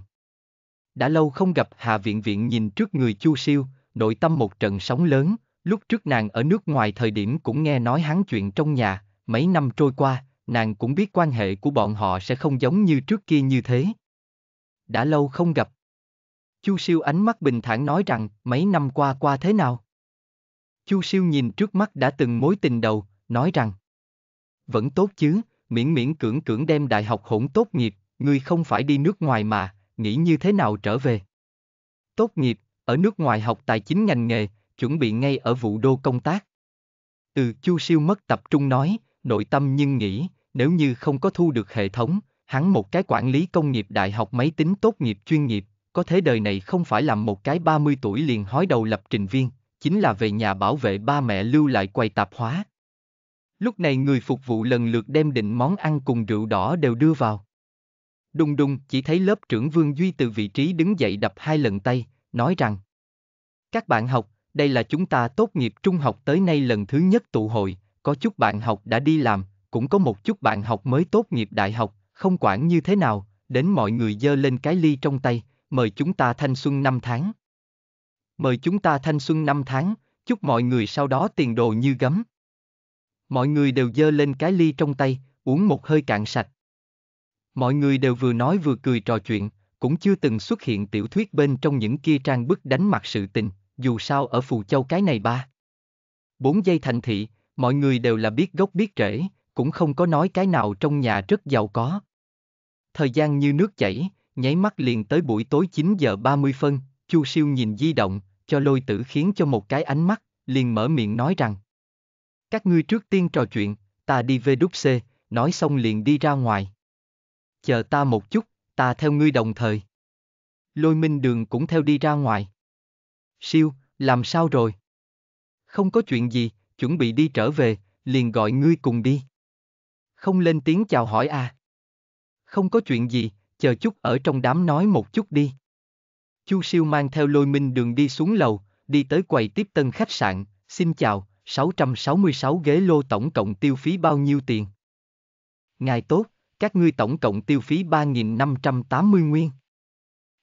Đã lâu không gặp hạ Viện Viện nhìn trước người Chu Siêu, nội tâm một trận sóng lớn, lúc trước nàng ở nước ngoài thời điểm cũng nghe nói hắn chuyện trong nhà, mấy năm trôi qua, nàng cũng biết quan hệ của bọn họ sẽ không giống như trước kia như thế. Đã lâu không gặp. Chu siêu ánh mắt bình thản nói rằng, mấy năm qua qua thế nào? Chu siêu nhìn trước mắt đã từng mối tình đầu, nói rằng. Vẫn tốt chứ, miễn miễn cưỡng cưỡng đem đại học hỗn tốt nghiệp, ngươi không phải đi nước ngoài mà, nghĩ như thế nào trở về? Tốt nghiệp, ở nước ngoài học tài chính ngành nghề, chuẩn bị ngay ở vụ đô công tác. Từ Chu Siêu mất tập trung nói, nội tâm nhưng nghĩ, nếu như không có thu được hệ thống, hắn một cái quản lý công nghiệp đại học máy tính tốt nghiệp chuyên nghiệp, có thế đời này không phải làm một cái 30 tuổi liền hói đầu lập trình viên, chính là về nhà bảo vệ ba mẹ lưu lại quay tạp hóa. Lúc này người phục vụ lần lượt đem định món ăn cùng rượu đỏ đều đưa vào. Đùng đùng chỉ thấy lớp trưởng Vương Duy từ vị trí đứng dậy đập hai lần tay, nói rằng Các bạn học, đây là chúng ta tốt nghiệp trung học tới nay lần thứ nhất tụ hội, có chút bạn học đã đi làm, cũng có một chút bạn học mới tốt nghiệp đại học, không quản như thế nào, đến mọi người dơ lên cái ly trong tay, mời chúng ta thanh xuân năm tháng. Mời chúng ta thanh xuân năm tháng, chúc mọi người sau đó tiền đồ như gấm. Mọi người đều dơ lên cái ly trong tay, uống một hơi cạn sạch. Mọi người đều vừa nói vừa cười trò chuyện, cũng chưa từng xuất hiện tiểu thuyết bên trong những kia trang bức đánh mặt sự tình, dù sao ở Phù Châu cái này ba. Bốn giây thành thị, mọi người đều là biết gốc biết rễ, cũng không có nói cái nào trong nhà rất giàu có. Thời gian như nước chảy, nháy mắt liền tới buổi tối 9 giờ 30 phân, Chu Siêu nhìn di động, cho lôi tử khiến cho một cái ánh mắt, liền mở miệng nói rằng. Các ngươi trước tiên trò chuyện, ta đi về đúc xê, nói xong liền đi ra ngoài. Chờ ta một chút, ta theo ngươi đồng thời. Lôi minh đường cũng theo đi ra ngoài. Siêu, làm sao rồi? Không có chuyện gì, chuẩn bị đi trở về, liền gọi ngươi cùng đi. Không lên tiếng chào hỏi à. Không có chuyện gì, chờ chút ở trong đám nói một chút đi. Chu siêu mang theo lôi minh đường đi xuống lầu, đi tới quầy tiếp tân khách sạn, xin chào, 666 ghế lô tổng cộng tiêu phí bao nhiêu tiền? Ngài tốt, các ngươi tổng cộng tiêu phí 3.580 nguyên.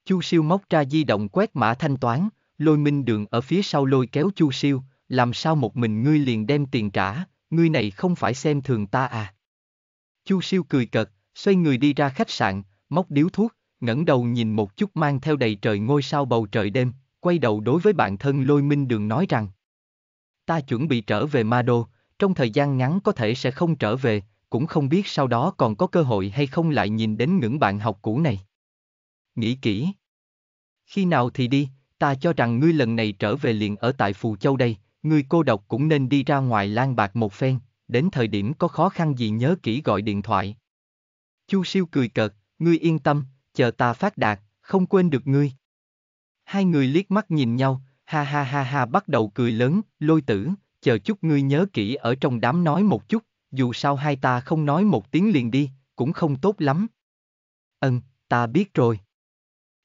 Chu siêu móc ra di động quét mã thanh toán, lôi minh đường ở phía sau lôi kéo chu siêu, làm sao một mình ngươi liền đem tiền trả, ngươi này không phải xem thường ta à. Chu siêu cười cợt, xoay người đi ra khách sạn, móc điếu thuốc, ngẩng đầu nhìn một chút mang theo đầy trời ngôi sao bầu trời đêm, quay đầu đối với bạn thân lôi minh đường nói rằng. Ta chuẩn bị trở về ma đô, trong thời gian ngắn có thể sẽ không trở về, cũng không biết sau đó còn có cơ hội hay không lại nhìn đến ngưỡng bạn học cũ này. Nghĩ kỹ. Khi nào thì đi, ta cho rằng ngươi lần này trở về liền ở tại Phù Châu đây, Người cô độc cũng nên đi ra ngoài lang bạc một phen, đến thời điểm có khó khăn gì nhớ kỹ gọi điện thoại. Chu siêu cười cợt, ngươi yên tâm, chờ ta phát đạt, không quên được ngươi. Hai người liếc mắt nhìn nhau, ha ha ha ha bắt đầu cười lớn, lôi tử, chờ chút ngươi nhớ kỹ ở trong đám nói một chút, dù sao hai ta không nói một tiếng liền đi, cũng không tốt lắm. Ân, ta biết rồi.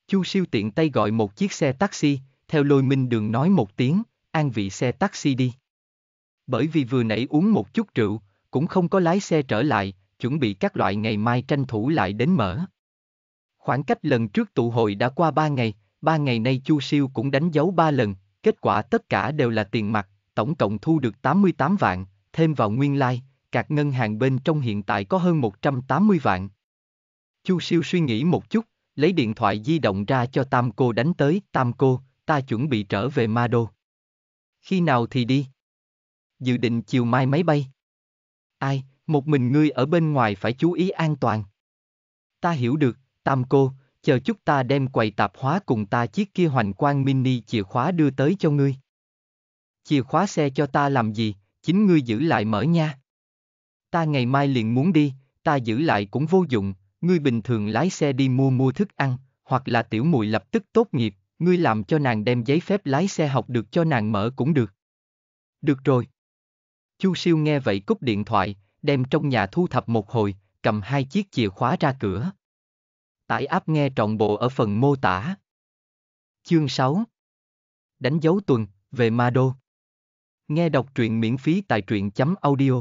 Chu siêu tiện tay gọi một chiếc xe taxi, theo lôi minh đường nói một tiếng, an vị xe taxi đi. Bởi vì vừa nãy uống một chút rượu, cũng không có lái xe trở lại, chuẩn bị các loại ngày mai tranh thủ lại đến mở. Khoảng cách lần trước tụ hội đã qua ba ngày, ba ngày nay Chu Siêu cũng đánh dấu ba lần, kết quả tất cả đều là tiền mặt, tổng cộng thu được 88 vạn, thêm vào nguyên lai, like, các ngân hàng bên trong hiện tại có hơn 180 vạn. Chu Siêu suy nghĩ một chút, lấy điện thoại di động ra cho Tam Cô đánh tới, Tam Cô, ta chuẩn bị trở về Ma Đô khi nào thì đi? Dự định chiều mai máy bay. Ai, một mình ngươi ở bên ngoài phải chú ý an toàn. Ta hiểu được, Tam cô, chờ chút ta đem quầy tạp hóa cùng ta chiếc kia hoành quang mini chìa khóa đưa tới cho ngươi. Chìa khóa xe cho ta làm gì, chính ngươi giữ lại mở nha. Ta ngày mai liền muốn đi, ta giữ lại cũng vô dụng, ngươi bình thường lái xe đi mua mua thức ăn, hoặc là tiểu mùi lập tức tốt nghiệp, ngươi làm cho nàng đem giấy phép lái xe học được cho nàng mở cũng được. Được rồi. Chu siêu nghe vậy cúp điện thoại, đem trong nhà thu thập một hồi, cầm hai chiếc chìa khóa ra cửa. Tải áp nghe trọn bộ ở phần mô tả. Chương 6 Đánh dấu tuần, về Mado. Nghe đọc truyện miễn phí tại truyện chấm audio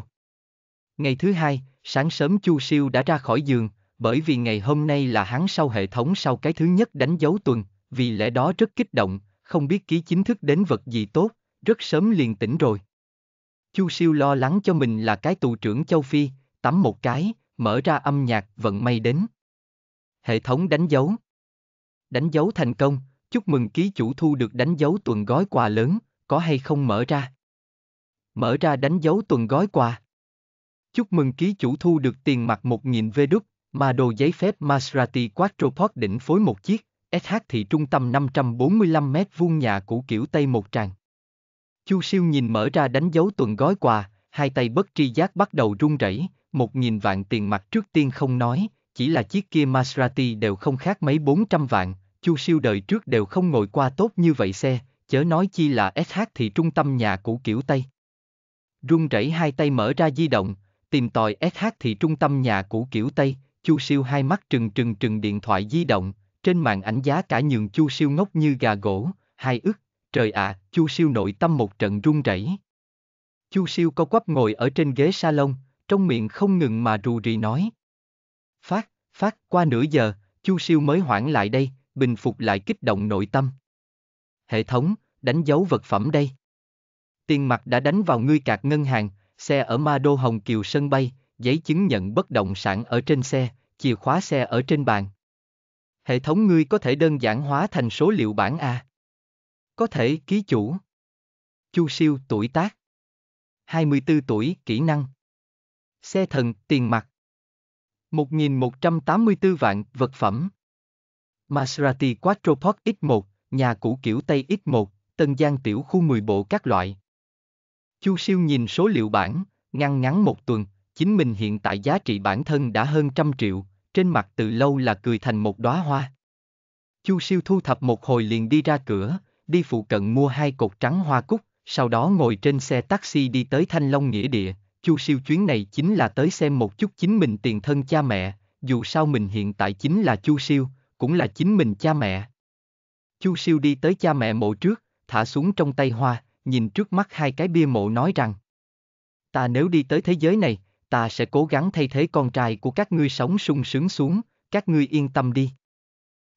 Ngày thứ hai, sáng sớm Chu Siêu đã ra khỏi giường, bởi vì ngày hôm nay là hắn sau hệ thống sau cái thứ nhất đánh dấu tuần, vì lẽ đó rất kích động, không biết ký chính thức đến vật gì tốt, rất sớm liền tỉnh rồi. Chu siêu lo lắng cho mình là cái tù trưởng châu Phi, tắm một cái, mở ra âm nhạc vận may đến. Hệ thống đánh dấu. Đánh dấu thành công, chúc mừng ký chủ thu được đánh dấu tuần gói quà lớn, có hay không mở ra? Mở ra đánh dấu tuần gói quà. Chúc mừng ký chủ thu được tiền mặt 1.000 V đúc, mà đồ giấy phép Maserati Quattropod đỉnh phối một chiếc, SH thị trung tâm 545 mét vuông nhà cũ kiểu Tây một tràng. Chu siêu nhìn mở ra đánh dấu tuần gói quà, hai tay bất tri giác bắt đầu run rẩy, một nghìn vạn tiền mặt trước tiên không nói, chỉ là chiếc kia Maserati đều không khác mấy 400 vạn, Chu siêu đời trước đều không ngồi qua tốt như vậy xe, chớ nói chi là SH thị trung tâm nhà cũ kiểu Tây. Run rẩy hai tay mở ra di động, tìm tòi SH thị trung tâm nhà cũ kiểu Tây, Chu siêu hai mắt trừng trừng trừng điện thoại di động, trên màn ảnh giá cả nhường Chu Siêu ngốc như gà gỗ, hai ức, trời ạ, à, Chu Siêu nội tâm một trận run rẩy. Chu Siêu co quắp ngồi ở trên ghế salon, trong miệng không ngừng mà rù rì nói. Phát, phát, qua nửa giờ, Chu Siêu mới hoãn lại đây, bình phục lại kích động nội tâm. Hệ thống, đánh dấu vật phẩm đây. Tiền mặt đã đánh vào ngươi cạc ngân hàng, xe ở Ma Đô Hồng Kiều sân bay, giấy chứng nhận bất động sản ở trên xe, chìa khóa xe ở trên bàn. Hệ thống ngươi có thể đơn giản hóa thành số liệu bản A. Có thể ký chủ. Chu siêu tuổi tác. 24 tuổi, kỹ năng. Xe thần, tiền mặt. 1.184 vạn, vật phẩm. Maserati Quattropod X1, nhà cũ kiểu Tây X1, Tân Giang tiểu khu 10 bộ các loại. Chu siêu nhìn số liệu bản, ngăn ngắn một tuần, chính mình hiện tại giá trị bản thân đã hơn trăm triệu, trên mặt từ lâu là cười thành một đóa hoa. Chu siêu thu thập một hồi liền đi ra cửa, đi phụ cận mua hai cột trắng hoa cúc, sau đó ngồi trên xe taxi đi tới Thanh Long Nghĩa Địa. Chu siêu chuyến này chính là tới xem một chút chính mình tiền thân cha mẹ, dù sao mình hiện tại chính là Chu siêu, cũng là chính mình cha mẹ. Chu siêu đi tới cha mẹ mộ trước, thả xuống trong tay hoa, nhìn trước mắt hai cái bia mộ nói rằng Ta nếu đi tới thế giới này, ta sẽ cố gắng thay thế con trai của các ngươi sống sung sướng xuống, các ngươi yên tâm đi.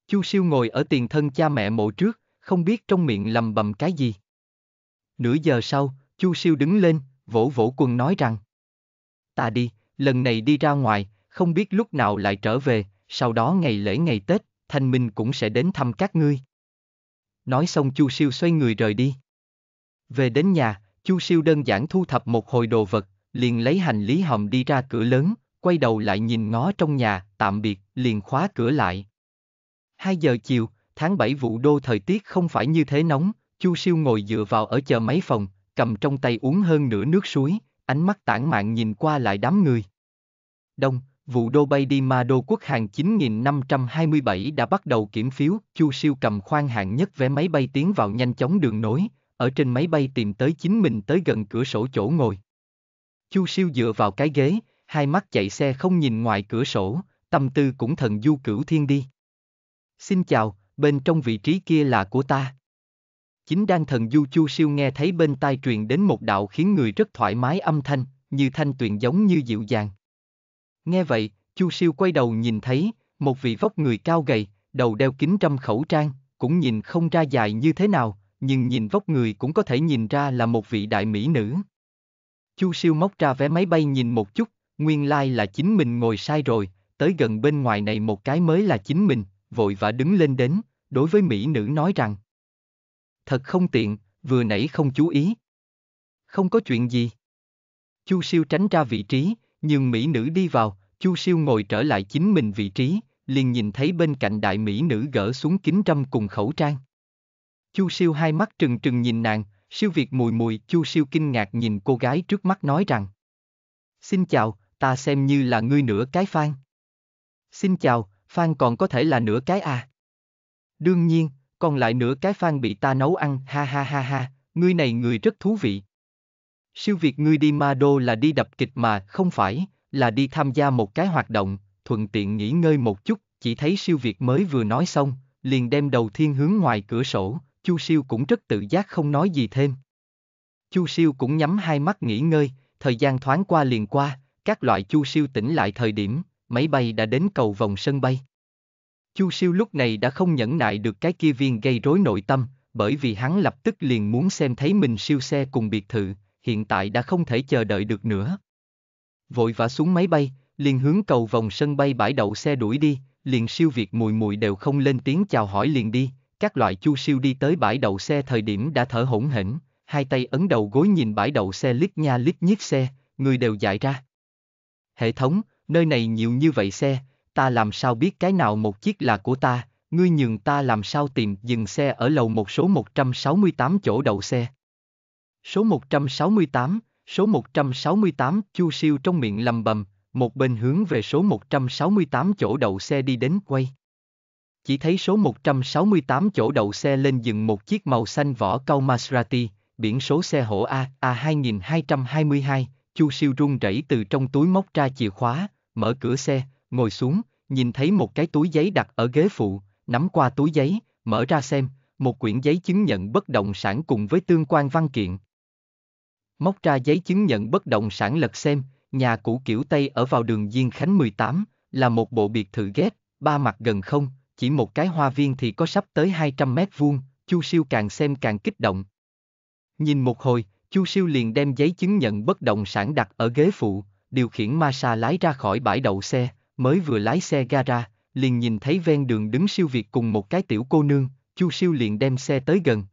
Chu siêu ngồi ở tiền thân cha mẹ mộ trước, không biết trong miệng lầm bầm cái gì. Nửa giờ sau, Chu siêu đứng lên, vỗ vỗ quần nói rằng. Ta đi, lần này đi ra ngoài, không biết lúc nào lại trở về, sau đó ngày lễ ngày Tết, Thanh Minh cũng sẽ đến thăm các ngươi. Nói xong Chu Siêu xoay người rời đi. Về đến nhà, Chu Siêu đơn giản thu thập một hồi đồ vật, liền lấy hành lý hòm đi ra cửa lớn, quay đầu lại nhìn ngó trong nhà, tạm biệt, liền khóa cửa lại. hai giờ chiều, tháng 7 vụ đô thời tiết không phải như thế nóng, Chu Siêu ngồi dựa vào ở chờ máy phòng, cầm trong tay uống hơn nửa nước suối, ánh mắt tản mạn nhìn qua lại đám người. Đông, vụ đô bay đi ma đô quốc hàng 9527 đã bắt đầu kiểm phiếu, Chu Siêu cầm khoan hạng nhất vé máy bay tiến vào nhanh chóng đường nối, ở trên máy bay tìm tới chính mình tới gần cửa sổ chỗ ngồi. Chu siêu dựa vào cái ghế, hai mắt chạy xe không nhìn ngoài cửa sổ, tâm tư cũng thần du cửu thiên đi. Xin chào, bên trong vị trí kia là của ta. Chính đang thần du chu siêu nghe thấy bên tai truyền đến một đạo khiến người rất thoải mái âm thanh, như thanh tuyền giống như dịu dàng. Nghe vậy, chu siêu quay đầu nhìn thấy, một vị vóc người cao gầy, đầu đeo kính trăm khẩu trang, cũng nhìn không ra dài như thế nào, nhưng nhìn vóc người cũng có thể nhìn ra là một vị đại mỹ nữ. Chu siêu móc ra vé máy bay nhìn một chút, nguyên lai like là chính mình ngồi sai rồi, tới gần bên ngoài này một cái mới là chính mình, vội và đứng lên đến, đối với mỹ nữ nói rằng. Thật không tiện, vừa nãy không chú ý. Không có chuyện gì. Chu siêu tránh ra vị trí, nhưng mỹ nữ đi vào, chu siêu ngồi trở lại chính mình vị trí, liền nhìn thấy bên cạnh đại mỹ nữ gỡ xuống kính râm cùng khẩu trang. Chu siêu hai mắt trừng trừng nhìn nàng, Siêu Việt mùi mùi, Chu Siêu kinh ngạc nhìn cô gái trước mắt nói rằng. Xin chào, ta xem như là ngươi nửa cái Phan. Xin chào, Phan còn có thể là nửa cái à? Đương nhiên, còn lại nửa cái Phan bị ta nấu ăn, ha ha ha ha, ngươi này người rất thú vị. Siêu Việt ngươi đi ma đô là đi đập kịch mà, không phải, là đi tham gia một cái hoạt động, thuận tiện nghỉ ngơi một chút, chỉ thấy siêu Việt mới vừa nói xong, liền đem đầu thiên hướng ngoài cửa sổ, Chu Siêu cũng rất tự giác không nói gì thêm. Chu Siêu cũng nhắm hai mắt nghỉ ngơi, thời gian thoáng qua liền qua, các loại Chu Siêu tỉnh lại thời điểm, máy bay đã đến cầu vòng sân bay. Chu Siêu lúc này đã không nhẫn nại được cái kia viên gây rối nội tâm, bởi vì hắn lập tức liền muốn xem thấy mình siêu xe cùng biệt thự, hiện tại đã không thể chờ đợi được nữa. Vội vã xuống máy bay, liền hướng cầu vòng sân bay bãi đậu xe đuổi đi, liền siêu việt mùi mùi đều không lên tiếng chào hỏi liền đi, các loại chu siêu đi tới bãi đậu xe thời điểm đã thở hổn hển, hai tay ấn đầu gối nhìn bãi đậu xe lít nha lít nhít xe, người đều dại ra. Hệ thống, nơi này nhiều như vậy xe, ta làm sao biết cái nào một chiếc là của ta, ngươi nhường ta làm sao tìm dừng xe ở lầu một số 168 chỗ đậu xe. Số 168, số 168 Chu Siêu trong miệng lầm bầm, một bên hướng về số 168 chỗ đậu xe đi đến quay chỉ thấy số 168 chỗ đậu xe lên dừng một chiếc màu xanh vỏ cao Maserati, biển số xe hổ A, A2222, Chu Siêu run rẩy từ trong túi móc ra chìa khóa, mở cửa xe, ngồi xuống, nhìn thấy một cái túi giấy đặt ở ghế phụ, nắm qua túi giấy, mở ra xem, một quyển giấy chứng nhận bất động sản cùng với tương quan văn kiện. Móc ra giấy chứng nhận bất động sản lật xem, nhà cũ kiểu Tây ở vào đường Diên Khánh 18, là một bộ biệt thự ghét, ba mặt gần không, chỉ một cái hoa viên thì có sắp tới 200 mét vuông, Chu Siêu càng xem càng kích động. Nhìn một hồi, Chu Siêu liền đem giấy chứng nhận bất động sản đặt ở ghế phụ, điều khiển ma lái ra khỏi bãi đậu xe, mới vừa lái xe gara, liền nhìn thấy ven đường đứng siêu việt cùng một cái tiểu cô nương, Chu Siêu liền đem xe tới gần.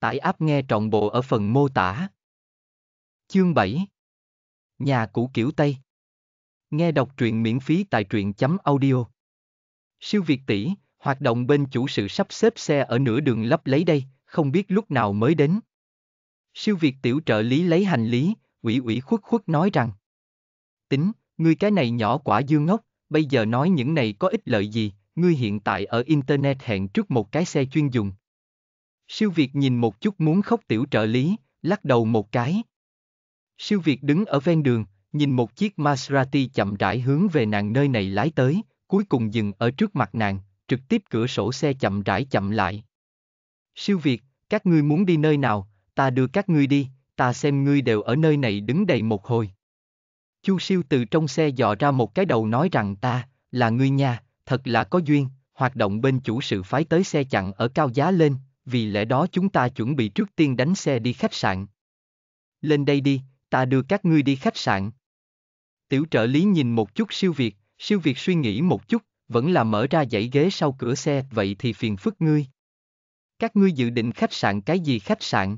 Tải áp nghe trọn bộ ở phần mô tả. Chương 7 Nhà cũ kiểu Tây Nghe đọc truyện miễn phí tại truyện chấm audio Siêu Việt tỷ, hoạt động bên chủ sự sắp xếp xe ở nửa đường lấp lấy đây, không biết lúc nào mới đến. Siêu Việt tiểu trợ lý lấy hành lý, ủy ủy khuất khuất nói rằng. Tính, ngươi cái này nhỏ quả dương ngốc, bây giờ nói những này có ích lợi gì, ngươi hiện tại ở Internet hẹn trước một cái xe chuyên dùng. Siêu Việt nhìn một chút muốn khóc tiểu trợ lý, lắc đầu một cái. Siêu Việt đứng ở ven đường, nhìn một chiếc Maserati chậm rãi hướng về nàng nơi này lái tới, cuối cùng dừng ở trước mặt nàng, trực tiếp cửa sổ xe chậm rãi chậm lại. Siêu Việt, các ngươi muốn đi nơi nào, ta đưa các ngươi đi, ta xem ngươi đều ở nơi này đứng đầy một hồi. Chu siêu từ trong xe dò ra một cái đầu nói rằng ta, là ngươi nha, thật là có duyên, hoạt động bên chủ sự phái tới xe chặn ở cao giá lên, vì lẽ đó chúng ta chuẩn bị trước tiên đánh xe đi khách sạn. Lên đây đi, ta đưa các ngươi đi khách sạn. Tiểu trợ lý nhìn một chút siêu việt, Siêu Việt suy nghĩ một chút, vẫn là mở ra dãy ghế sau cửa xe, vậy thì phiền phức ngươi. Các ngươi dự định khách sạn cái gì khách sạn?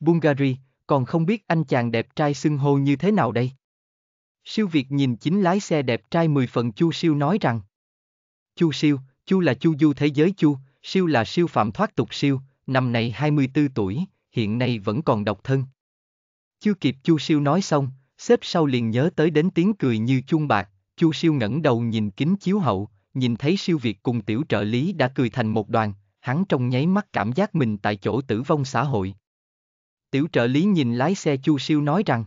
Bulgari, còn không biết anh chàng đẹp trai xưng hô như thế nào đây? Siêu Việt nhìn chính lái xe đẹp trai mười phần Chu Siêu nói rằng. Chu Siêu, Chu là Chu Du thế giới Chu, Siêu là siêu phạm thoát tục Siêu, năm nay 24 tuổi, hiện nay vẫn còn độc thân. Chưa kịp Chu Siêu nói xong, xếp sau liền nhớ tới đến tiếng cười như chuông bạc, Chu siêu ngẩng đầu nhìn kính chiếu hậu, nhìn thấy siêu việt cùng tiểu trợ lý đã cười thành một đoàn, hắn trong nháy mắt cảm giác mình tại chỗ tử vong xã hội. Tiểu trợ lý nhìn lái xe Chu siêu nói rằng,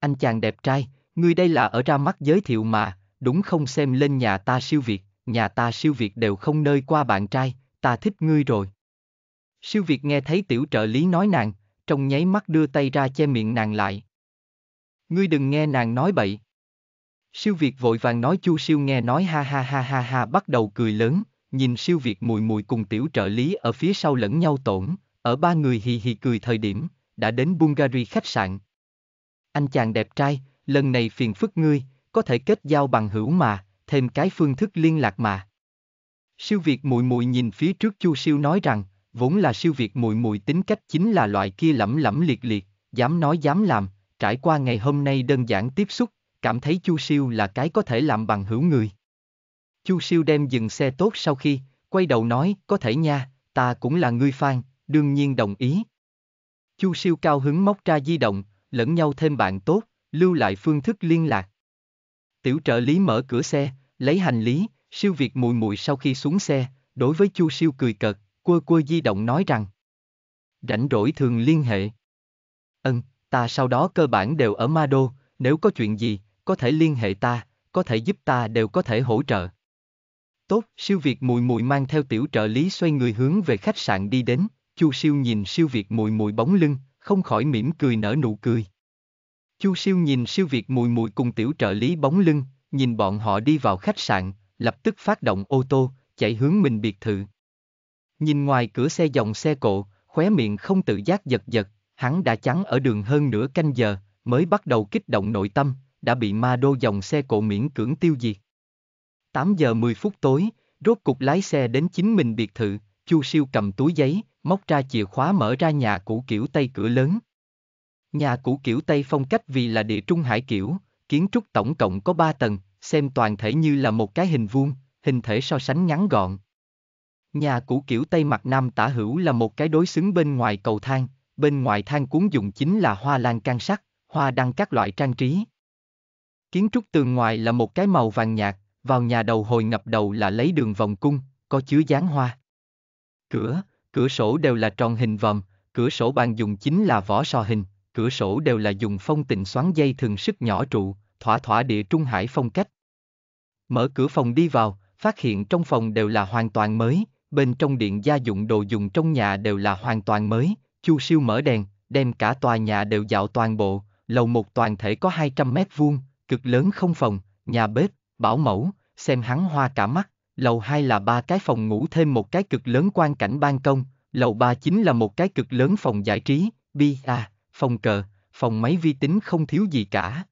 anh chàng đẹp trai, người đây là ở ra mắt giới thiệu mà, đúng không xem lên nhà ta siêu việt, nhà ta siêu việt đều không nơi qua bạn trai, ta thích ngươi rồi. Siêu việt nghe thấy tiểu trợ lý nói nàng, trong nháy mắt đưa tay ra che miệng nàng lại. Ngươi đừng nghe nàng nói bậy. Siêu Việt vội vàng nói Chu Siêu nghe nói ha ha ha ha ha bắt đầu cười lớn, nhìn Siêu Việt mùi mùi cùng tiểu trợ lý ở phía sau lẫn nhau tổn, ở ba người hì hì cười thời điểm, đã đến Bulgari khách sạn. Anh chàng đẹp trai, lần này phiền phức ngươi, có thể kết giao bằng hữu mà, thêm cái phương thức liên lạc mà. Siêu Việt mùi mùi nhìn phía trước Chu Siêu nói rằng, vốn là Siêu Việt mùi mùi tính cách chính là loại kia lẩm lẩm liệt liệt, dám nói dám làm, trải qua ngày hôm nay đơn giản tiếp xúc, cảm thấy Chu Siêu là cái có thể làm bằng hữu người. Chu Siêu đem dừng xe tốt sau khi, quay đầu nói, có thể nha, ta cũng là người fan, đương nhiên đồng ý. Chu Siêu cao hứng móc ra di động, lẫn nhau thêm bạn tốt, lưu lại phương thức liên lạc. Tiểu trợ lý mở cửa xe, lấy hành lý, siêu việt mùi mùi sau khi xuống xe, đối với Chu Siêu cười cợt, quơ quơ di động nói rằng. Rảnh rỗi thường liên hệ. ân ta sau đó cơ bản đều ở Ma Đô, nếu có chuyện gì, có thể liên hệ ta, có thể giúp ta đều có thể hỗ trợ. Tốt, siêu việt mùi mùi mang theo tiểu trợ lý xoay người hướng về khách sạn đi đến, Chu Siêu nhìn siêu việt mùi mùi bóng lưng, không khỏi mỉm cười nở nụ cười. Chu Siêu nhìn siêu việt mùi mùi cùng tiểu trợ lý bóng lưng, nhìn bọn họ đi vào khách sạn, lập tức phát động ô tô, chạy hướng mình biệt thự. Nhìn ngoài cửa xe dòng xe cộ, khóe miệng không tự giác giật giật, hắn đã chắn ở đường hơn nửa canh giờ, mới bắt đầu kích động nội tâm, đã bị ma đô dòng xe cộ miễn cưỡng tiêu diệt. 8 giờ 10 phút tối, rốt cục lái xe đến chính mình biệt thự, Chu Siêu cầm túi giấy, móc ra chìa khóa mở ra nhà cũ kiểu Tây cửa lớn. Nhà cũ kiểu Tây phong cách vì là địa trung hải kiểu, kiến trúc tổng cộng có 3 tầng, xem toàn thể như là một cái hình vuông, hình thể so sánh ngắn gọn. Nhà cũ kiểu Tây mặt Nam tả hữu là một cái đối xứng bên ngoài cầu thang, bên ngoài thang cuốn dùng chính là hoa lan can sắt, hoa đăng các loại trang trí. Kiến trúc tường ngoài là một cái màu vàng nhạt, vào nhà đầu hồi ngập đầu là lấy đường vòng cung, có chứa dáng hoa. Cửa, cửa sổ đều là tròn hình vòm, cửa sổ bàn dùng chính là vỏ so hình, cửa sổ đều là dùng phong tình xoắn dây thường sức nhỏ trụ, thỏa thỏa địa trung hải phong cách. Mở cửa phòng đi vào, phát hiện trong phòng đều là hoàn toàn mới, bên trong điện gia dụng đồ dùng trong nhà đều là hoàn toàn mới, Chu Siêu mở đèn, đem cả tòa nhà đều dạo toàn bộ, lầu một toàn thể có 200 mét vuông, cực lớn không phòng, nhà bếp, bảo mẫu, xem hắn hoa cả mắt, lầu 2 là ba cái phòng ngủ thêm một cái cực lớn quan cảnh ban công, lầu 3 chính là một cái cực lớn phòng giải trí, bi à, phòng cờ, phòng máy vi tính không thiếu gì cả.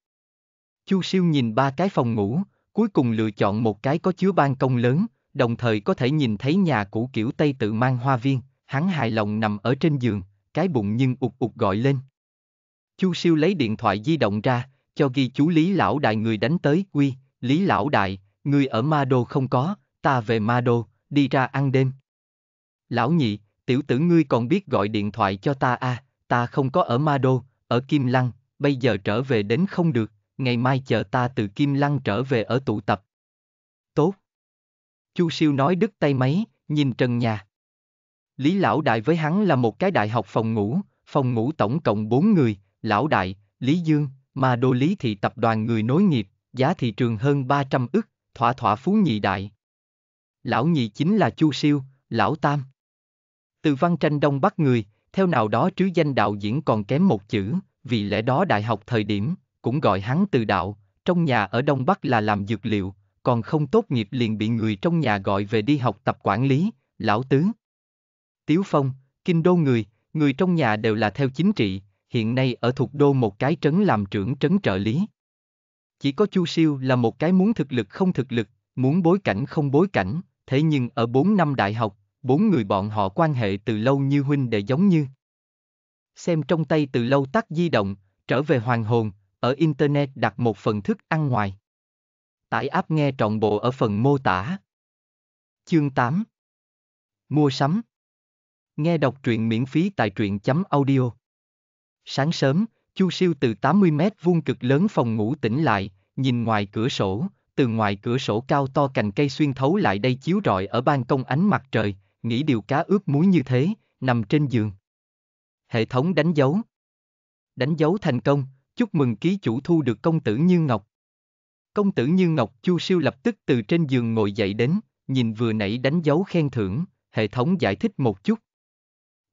Chu siêu nhìn ba cái phòng ngủ, cuối cùng lựa chọn một cái có chứa ban công lớn, đồng thời có thể nhìn thấy nhà cũ kiểu Tây tự mang hoa viên, hắn hài lòng nằm ở trên giường, cái bụng nhưng ụt ụt gọi lên. Chu siêu lấy điện thoại di động ra, cho ghi chú Lý Lão Đại người đánh tới, quy, Lý Lão Đại, người ở Ma Đô không có, ta về Ma Đô, đi ra ăn đêm. Lão nhị, tiểu tử ngươi còn biết gọi điện thoại cho ta à, ta không có ở Ma Đô, ở Kim Lăng, bây giờ trở về đến không được, ngày mai chờ ta từ Kim Lăng trở về ở tụ tập. Tốt. Chu siêu nói đứt tay máy, nhìn trần nhà. Lý lão đại với hắn là một cái đại học phòng ngủ, phòng ngủ tổng cộng bốn người, lão đại, Lý Dương, mà đồ lý thị tập đoàn người nối nghiệp, giá thị trường hơn 300 ức, thỏa thỏa phú nhị đại. Lão nhị chính là Chu Siêu, Lão Tam. Từ văn tranh Đông Bắc người, theo nào đó trứ danh đạo diễn còn kém một chữ, vì lẽ đó đại học thời điểm, cũng gọi hắn từ đạo, trong nhà ở Đông Bắc là làm dược liệu, còn không tốt nghiệp liền bị người trong nhà gọi về đi học tập quản lý, Lão tướng. Tiếu Phong, Kinh Đô người, người trong nhà đều là theo chính trị, hiện nay ở thuộc đô một cái trấn làm trưởng trấn trợ lý. Chỉ có Chu Siêu là một cái muốn thực lực không thực lực, muốn bối cảnh không bối cảnh, thế nhưng ở 4 năm đại học, bốn người bọn họ quan hệ từ lâu như huynh đệ giống như. Xem trong tay từ lâu tắt di động, trở về hoàng hồn, ở Internet đặt một phần thức ăn ngoài. Tải app nghe trọn bộ ở phần mô tả. Chương 8 Mua sắm Nghe đọc truyện miễn phí tại truyện chấm audio Sáng sớm, Chu Siêu từ 80 mét vuông cực lớn phòng ngủ tỉnh lại, nhìn ngoài cửa sổ, từ ngoài cửa sổ cao to cành cây xuyên thấu lại đây chiếu rọi ở ban công ánh mặt trời, nghĩ điều cá ướp muối như thế, nằm trên giường. Hệ thống đánh dấu. Đánh dấu thành công, chúc mừng ký chủ thu được công tử Như Ngọc. Công tử Như Ngọc Chu Siêu lập tức từ trên giường ngồi dậy đến, nhìn vừa nãy đánh dấu khen thưởng, hệ thống giải thích một chút.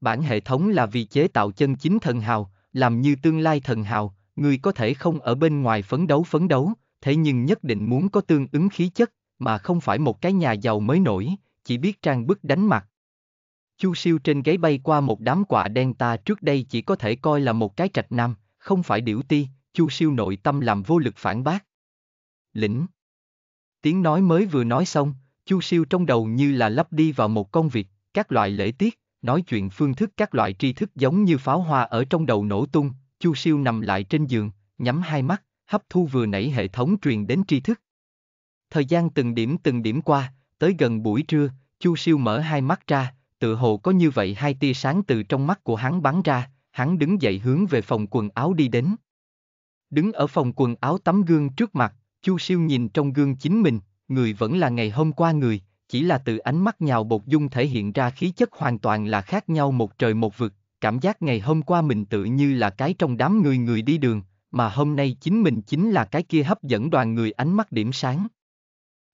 Bản hệ thống là vì chế tạo chân chính thần hào, làm như tương lai thần hào, người có thể không ở bên ngoài phấn đấu phấn đấu, thế nhưng nhất định muốn có tương ứng khí chất, mà không phải một cái nhà giàu mới nổi, chỉ biết trang bức đánh mặt. Chu siêu trên ghế bay qua một đám quạ đen ta trước đây chỉ có thể coi là một cái trạch nam, không phải điểu ti, chu siêu nội tâm làm vô lực phản bác. Lĩnh Tiếng nói mới vừa nói xong, chu siêu trong đầu như là lắp đi vào một công việc, các loại lễ tiết, nói chuyện phương thức các loại tri thức giống như pháo hoa ở trong đầu nổ tung, Chu Siêu nằm lại trên giường, nhắm hai mắt, hấp thu vừa nãy hệ thống truyền đến tri thức. Thời gian từng điểm từng điểm qua, tới gần buổi trưa, Chu Siêu mở hai mắt ra, tựa hồ có như vậy hai tia sáng từ trong mắt của hắn bắn ra, hắn đứng dậy hướng về phòng quần áo đi đến. Đứng ở phòng quần áo tắm gương trước mặt, Chu Siêu nhìn trong gương chính mình, người vẫn là ngày hôm qua người, chỉ là từ ánh mắt nhào bột dung thể hiện ra khí chất hoàn toàn là khác nhau một trời một vực, cảm giác ngày hôm qua mình tự như là cái trong đám người người đi đường, mà hôm nay chính mình chính là cái kia hấp dẫn đoàn người ánh mắt điểm sáng.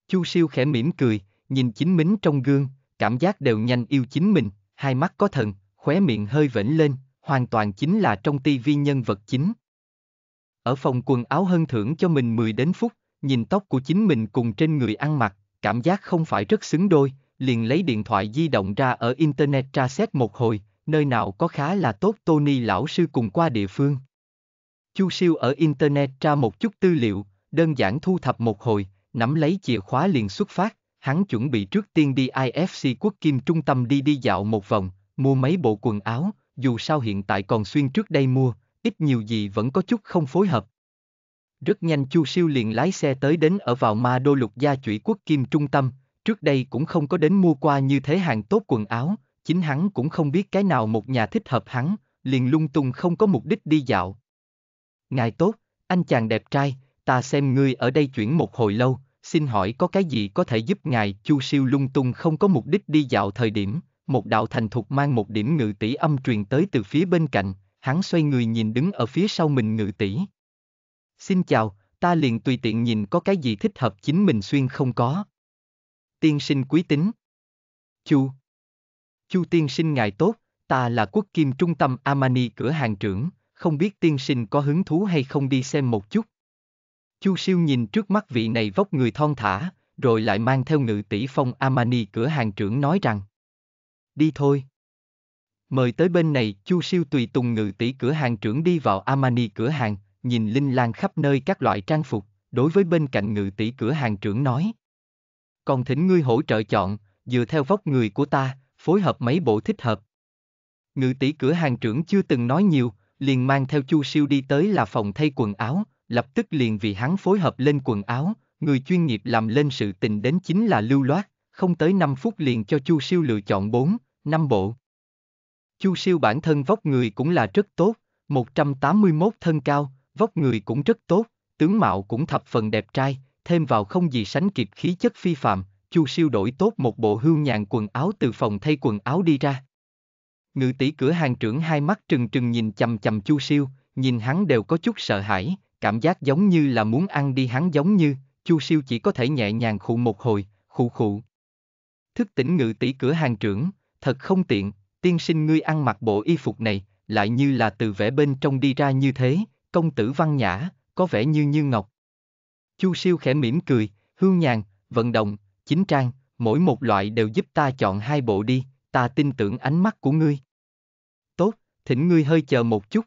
Chu siêu khẽ mỉm cười, nhìn chính mình trong gương, cảm giác đều nhanh yêu chính mình, hai mắt có thần, khóe miệng hơi vểnh lên, hoàn toàn chính là trong tivi nhân vật chính. Ở phòng quần áo hân thưởng cho mình 10 đến phút, nhìn tóc của chính mình cùng trên người ăn mặc, cảm giác không phải rất xứng đôi, liền lấy điện thoại di động ra ở Internet tra xét một hồi, nơi nào có khá là tốt Tony lão sư cùng qua địa phương. Chu siêu ở Internet tra một chút tư liệu, đơn giản thu thập một hồi, nắm lấy chìa khóa liền xuất phát, hắn chuẩn bị trước tiên đi IFC quốc kim trung tâm đi đi dạo một vòng, mua mấy bộ quần áo, dù sao hiện tại còn xuyên trước đây mua, ít nhiều gì vẫn có chút không phối hợp. Rất nhanh Chu Siêu liền lái xe tới đến ở vào Ma Đô Lục Gia Chủy Quốc Kim Trung Tâm, trước đây cũng không có đến mua qua như thế hàng tốt quần áo, chính hắn cũng không biết cái nào một nhà thích hợp hắn, liền lung tung không có mục đích đi dạo. Ngài tốt, anh chàng đẹp trai, ta xem ngươi ở đây chuyển một hồi lâu, xin hỏi có cái gì có thể giúp ngài Chu Siêu lung tung không có mục đích đi dạo thời điểm, một đạo thành thục mang một điểm ngự tỷ âm truyền tới từ phía bên cạnh, hắn xoay người nhìn đứng ở phía sau mình ngự tỷ. Xin chào, ta liền tùy tiện nhìn có cái gì thích hợp chính mình xuyên không có. Tiên sinh quý tính. Chu. Chu tiên sinh ngài tốt, ta là quốc kim trung tâm Amani cửa hàng trưởng, không biết tiên sinh có hứng thú hay không đi xem một chút. Chu siêu nhìn trước mắt vị này vóc người thon thả, rồi lại mang theo ngự tỷ phong Amani cửa hàng trưởng nói rằng. Đi thôi. Mời tới bên này, Chu siêu tùy tùng ngự tỷ cửa hàng trưởng đi vào Amani cửa hàng, nhìn Linh Lan khắp nơi các loại trang phục, đối với bên cạnh ngự tỷ cửa hàng trưởng nói. Còn thỉnh ngươi hỗ trợ chọn, dựa theo vóc người của ta, phối hợp mấy bộ thích hợp. Ngự tỷ cửa hàng trưởng chưa từng nói nhiều, liền mang theo Chu Siêu đi tới là phòng thay quần áo, lập tức liền vì hắn phối hợp lên quần áo, người chuyên nghiệp làm lên sự tình đến chính là lưu loát, không tới 5 phút liền cho Chu Siêu lựa chọn 4, 5 bộ. Chu Siêu bản thân vóc người cũng là rất tốt, 181 thân cao, vóc người cũng rất tốt, tướng mạo cũng thập phần đẹp trai, thêm vào không gì sánh kịp khí chất phi phạm, Chu Siêu đổi tốt một bộ hương nhàn quần áo từ phòng thay quần áo đi ra. Ngự tỷ cửa hàng trưởng hai mắt trừng trừng nhìn chầm chầm Chu Siêu, nhìn hắn đều có chút sợ hãi, cảm giác giống như là muốn ăn đi hắn giống như, Chu Siêu chỉ có thể nhẹ nhàng khụ một hồi, khụ khụ. Thức tỉnh ngự tỷ cửa hàng trưởng, thật không tiện, tiên sinh ngươi ăn mặc bộ y phục này, lại như là từ vẻ bên trong đi ra như thế, công tử văn nhã, có vẻ như như ngọc. Chu siêu khẽ mỉm cười, hương nhàn, vận động, chính trang, mỗi một loại đều giúp ta chọn hai bộ đi, ta tin tưởng ánh mắt của ngươi. Tốt, thỉnh ngươi hơi chờ một chút.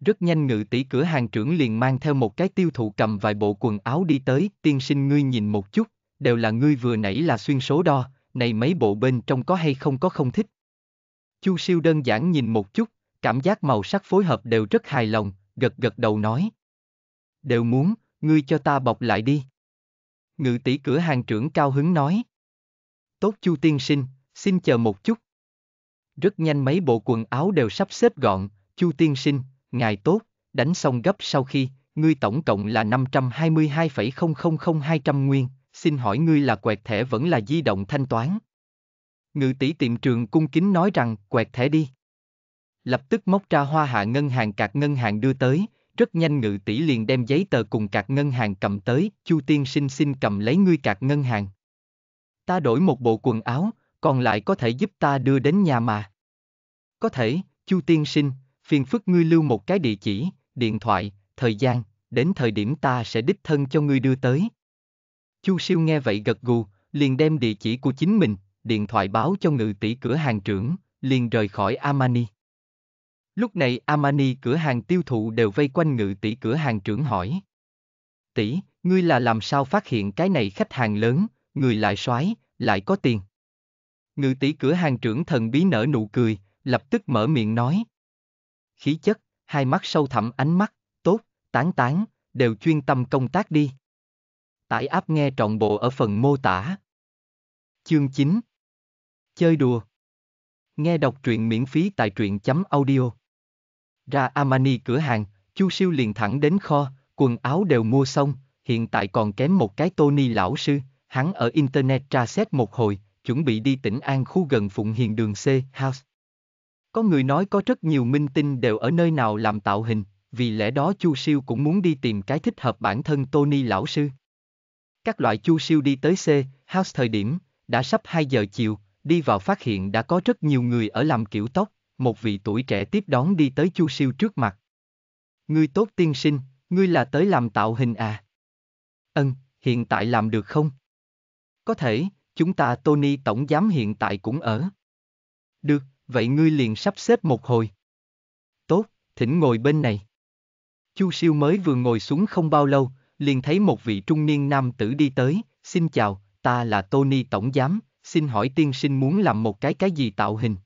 Rất nhanh ngự tỷ cửa hàng trưởng liền mang theo một cái tiêu thụ cầm vài bộ quần áo đi tới, tiên sinh ngươi nhìn một chút, đều là ngươi vừa nãy là xuyên số đo, này mấy bộ bên trong có hay không có không thích. Chu siêu đơn giản nhìn một chút, cảm giác màu sắc phối hợp đều rất hài lòng, gật gật đầu nói. Đều muốn, ngươi cho ta bọc lại đi. Ngự tỷ cửa hàng trưởng cao hứng nói. Tốt chu tiên sinh, xin chờ một chút. Rất nhanh mấy bộ quần áo đều sắp xếp gọn, chu tiên sinh, ngài tốt, đánh xong gấp sau khi, ngươi tổng cộng là 522,000200 nguyên, xin hỏi ngươi là quẹt thẻ vẫn là di động thanh toán. Ngự tỷ tiệm trường cung kính nói rằng quẹt thẻ đi lập tức móc ra hoa hạ ngân hàng cạc ngân hàng đưa tới, rất nhanh ngự tỷ liền đem giấy tờ cùng cạc ngân hàng cầm tới, Chu tiên sinh xin cầm lấy ngươi cạc ngân hàng. Ta đổi một bộ quần áo, còn lại có thể giúp ta đưa đến nhà mà. Có thể, Chu tiên sinh, phiền phức ngươi lưu một cái địa chỉ, điện thoại, thời gian, đến thời điểm ta sẽ đích thân cho ngươi đưa tới. Chu siêu nghe vậy gật gù, liền đem địa chỉ của chính mình, điện thoại báo cho ngự tỷ cửa hàng trưởng, liền rời khỏi Amani. Lúc này Amani cửa hàng tiêu thụ đều vây quanh ngự tỷ cửa hàng trưởng hỏi. Tỷ, ngươi là làm sao phát hiện cái này khách hàng lớn, người lại soái, lại có tiền. Ngự tỷ cửa hàng trưởng thần bí nở nụ cười, lập tức mở miệng nói. Khí chất, hai mắt sâu thẳm ánh mắt, tốt, tán tán, đều chuyên tâm công tác đi. Tải áp nghe trọn bộ ở phần mô tả. Chương 9 Chơi đùa Nghe đọc truyện miễn phí tại truyện chấm audio ra Amani cửa hàng, Chu Siêu liền thẳng đến kho, quần áo đều mua xong, hiện tại còn kém một cái Tony lão sư, hắn ở Internet tra xét một hồi, chuẩn bị đi tỉnh An khu gần Phụng Hiền đường C House. Có người nói có rất nhiều minh tinh đều ở nơi nào làm tạo hình, vì lẽ đó Chu Siêu cũng muốn đi tìm cái thích hợp bản thân Tony lão sư. Các loại Chu Siêu đi tới C House thời điểm, đã sắp 2 giờ chiều, đi vào phát hiện đã có rất nhiều người ở làm kiểu tóc, một vị tuổi trẻ tiếp đón đi tới Chu Siêu trước mặt. Ngươi tốt tiên sinh, ngươi là tới làm tạo hình à? Ân, hiện tại làm được không? Có thể, chúng ta Tony Tổng Giám hiện tại cũng ở. Được, vậy ngươi liền sắp xếp một hồi. Tốt, thỉnh ngồi bên này. Chu Siêu mới vừa ngồi xuống không bao lâu, liền thấy một vị trung niên nam tử đi tới, xin chào, ta là Tony Tổng Giám, xin hỏi tiên sinh muốn làm một cái cái gì tạo hình.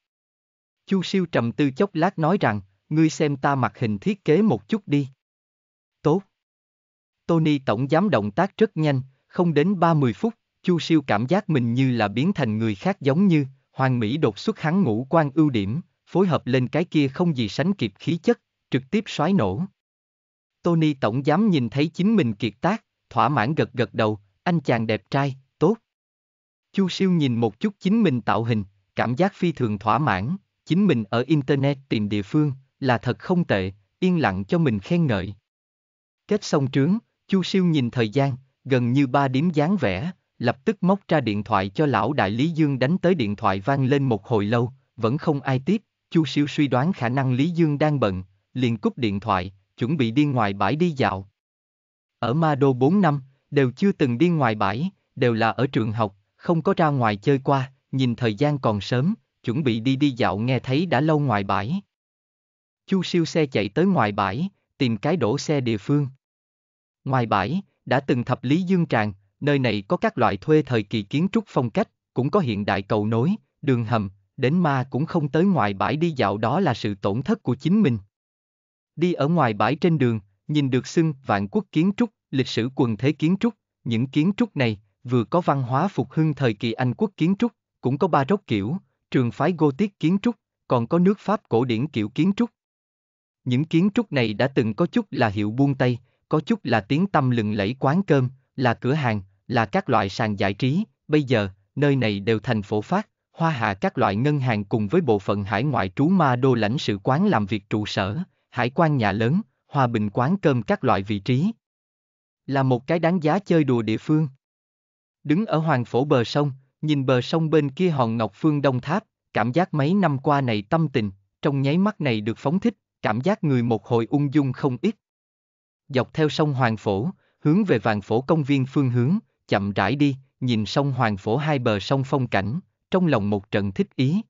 Chu siêu trầm tư chốc lát nói rằng, ngươi xem ta mặt hình thiết kế một chút đi. Tốt. Tony tổng giám động tác rất nhanh, không đến 30 phút, Chu siêu cảm giác mình như là biến thành người khác giống như, hoàng mỹ đột xuất hắn ngũ quan ưu điểm, phối hợp lên cái kia không gì sánh kịp khí chất, trực tiếp xoáy nổ. Tony tổng giám nhìn thấy chính mình kiệt tác, thỏa mãn gật gật đầu, anh chàng đẹp trai, tốt. Chu siêu nhìn một chút chính mình tạo hình, cảm giác phi thường thỏa mãn, chính mình ở Internet tìm địa phương, là thật không tệ, yên lặng cho mình khen ngợi. Kết xong trướng, Chu Siêu nhìn thời gian, gần như ba điểm dáng vẻ, lập tức móc ra điện thoại cho lão đại Lý Dương đánh tới điện thoại vang lên một hồi lâu, vẫn không ai tiếp, Chu Siêu suy đoán khả năng Lý Dương đang bận, liền cúp điện thoại, chuẩn bị đi ngoài bãi đi dạo. Ở Ma Đô bốn năm, đều chưa từng đi ngoài bãi, đều là ở trường học, không có ra ngoài chơi qua, nhìn thời gian còn sớm, chuẩn bị đi đi dạo nghe thấy đã lâu ngoài bãi. Chu siêu xe chạy tới ngoài bãi, tìm cái đổ xe địa phương. Ngoài bãi, đã từng thập lý dương tràng, nơi này có các loại thuê thời kỳ kiến trúc phong cách, cũng có hiện đại cầu nối, đường hầm, đến ma cũng không tới ngoài bãi đi dạo đó là sự tổn thất của chính mình. Đi ở ngoài bãi trên đường, nhìn được xưng vạn quốc kiến trúc, lịch sử quần thế kiến trúc, những kiến trúc này vừa có văn hóa phục hưng thời kỳ Anh quốc kiến trúc, cũng có ba rốc kiểu, trường phái Gothic kiến trúc, còn có nước Pháp cổ điển kiểu kiến trúc. Những kiến trúc này đã từng có chút là hiệu buông tay, có chút là tiếng tâm lừng lẫy quán cơm, là cửa hàng, là các loại sàn giải trí, bây giờ, nơi này đều thành phố phát, hoa hạ các loại ngân hàng cùng với bộ phận hải ngoại trú ma đô lãnh sự quán làm việc trụ sở, hải quan nhà lớn, hòa bình quán cơm các loại vị trí. Là một cái đáng giá chơi đùa địa phương. Đứng ở hoàng phổ bờ sông, nhìn bờ sông bên kia hòn ngọc phương Đông Tháp, cảm giác mấy năm qua này tâm tình, trong nháy mắt này được phóng thích, cảm giác người một hồi ung dung không ít. Dọc theo sông Hoàng Phổ, hướng về Vàng Phổ công viên phương hướng, chậm rãi đi, nhìn sông Hoàng Phổ hai bờ sông phong cảnh, trong lòng một trận thích ý.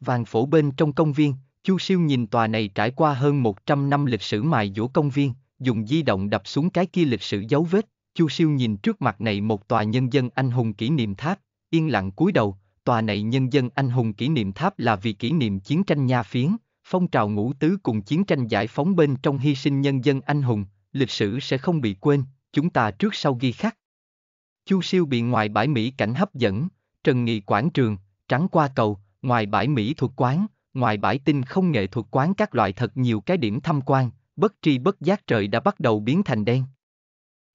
Vàng Phổ bên trong công viên, Chu Siêu nhìn tòa này trải qua hơn 100 năm lịch sử mài dũa công viên, dùng di động đập xuống cái kia lịch sử dấu vết, Chu Siêu nhìn trước mặt này một tòa nhân dân anh hùng kỷ niệm tháp, yên lặng cúi đầu, tòa này nhân dân anh hùng kỷ niệm tháp là vì kỷ niệm chiến tranh nha phiến, phong trào ngũ tứ cùng chiến tranh giải phóng bên trong hy sinh nhân dân anh hùng, lịch sử sẽ không bị quên, chúng ta trước sau ghi khắc. Chu siêu bị ngoài bãi Mỹ cảnh hấp dẫn, Trần Nghị quảng trường, trắng qua cầu, ngoài bãi Mỹ thuộc quán, ngoài bãi tinh không nghệ thuật quán các loại thật nhiều cái điểm tham quan, bất tri bất giác trời đã bắt đầu biến thành đen.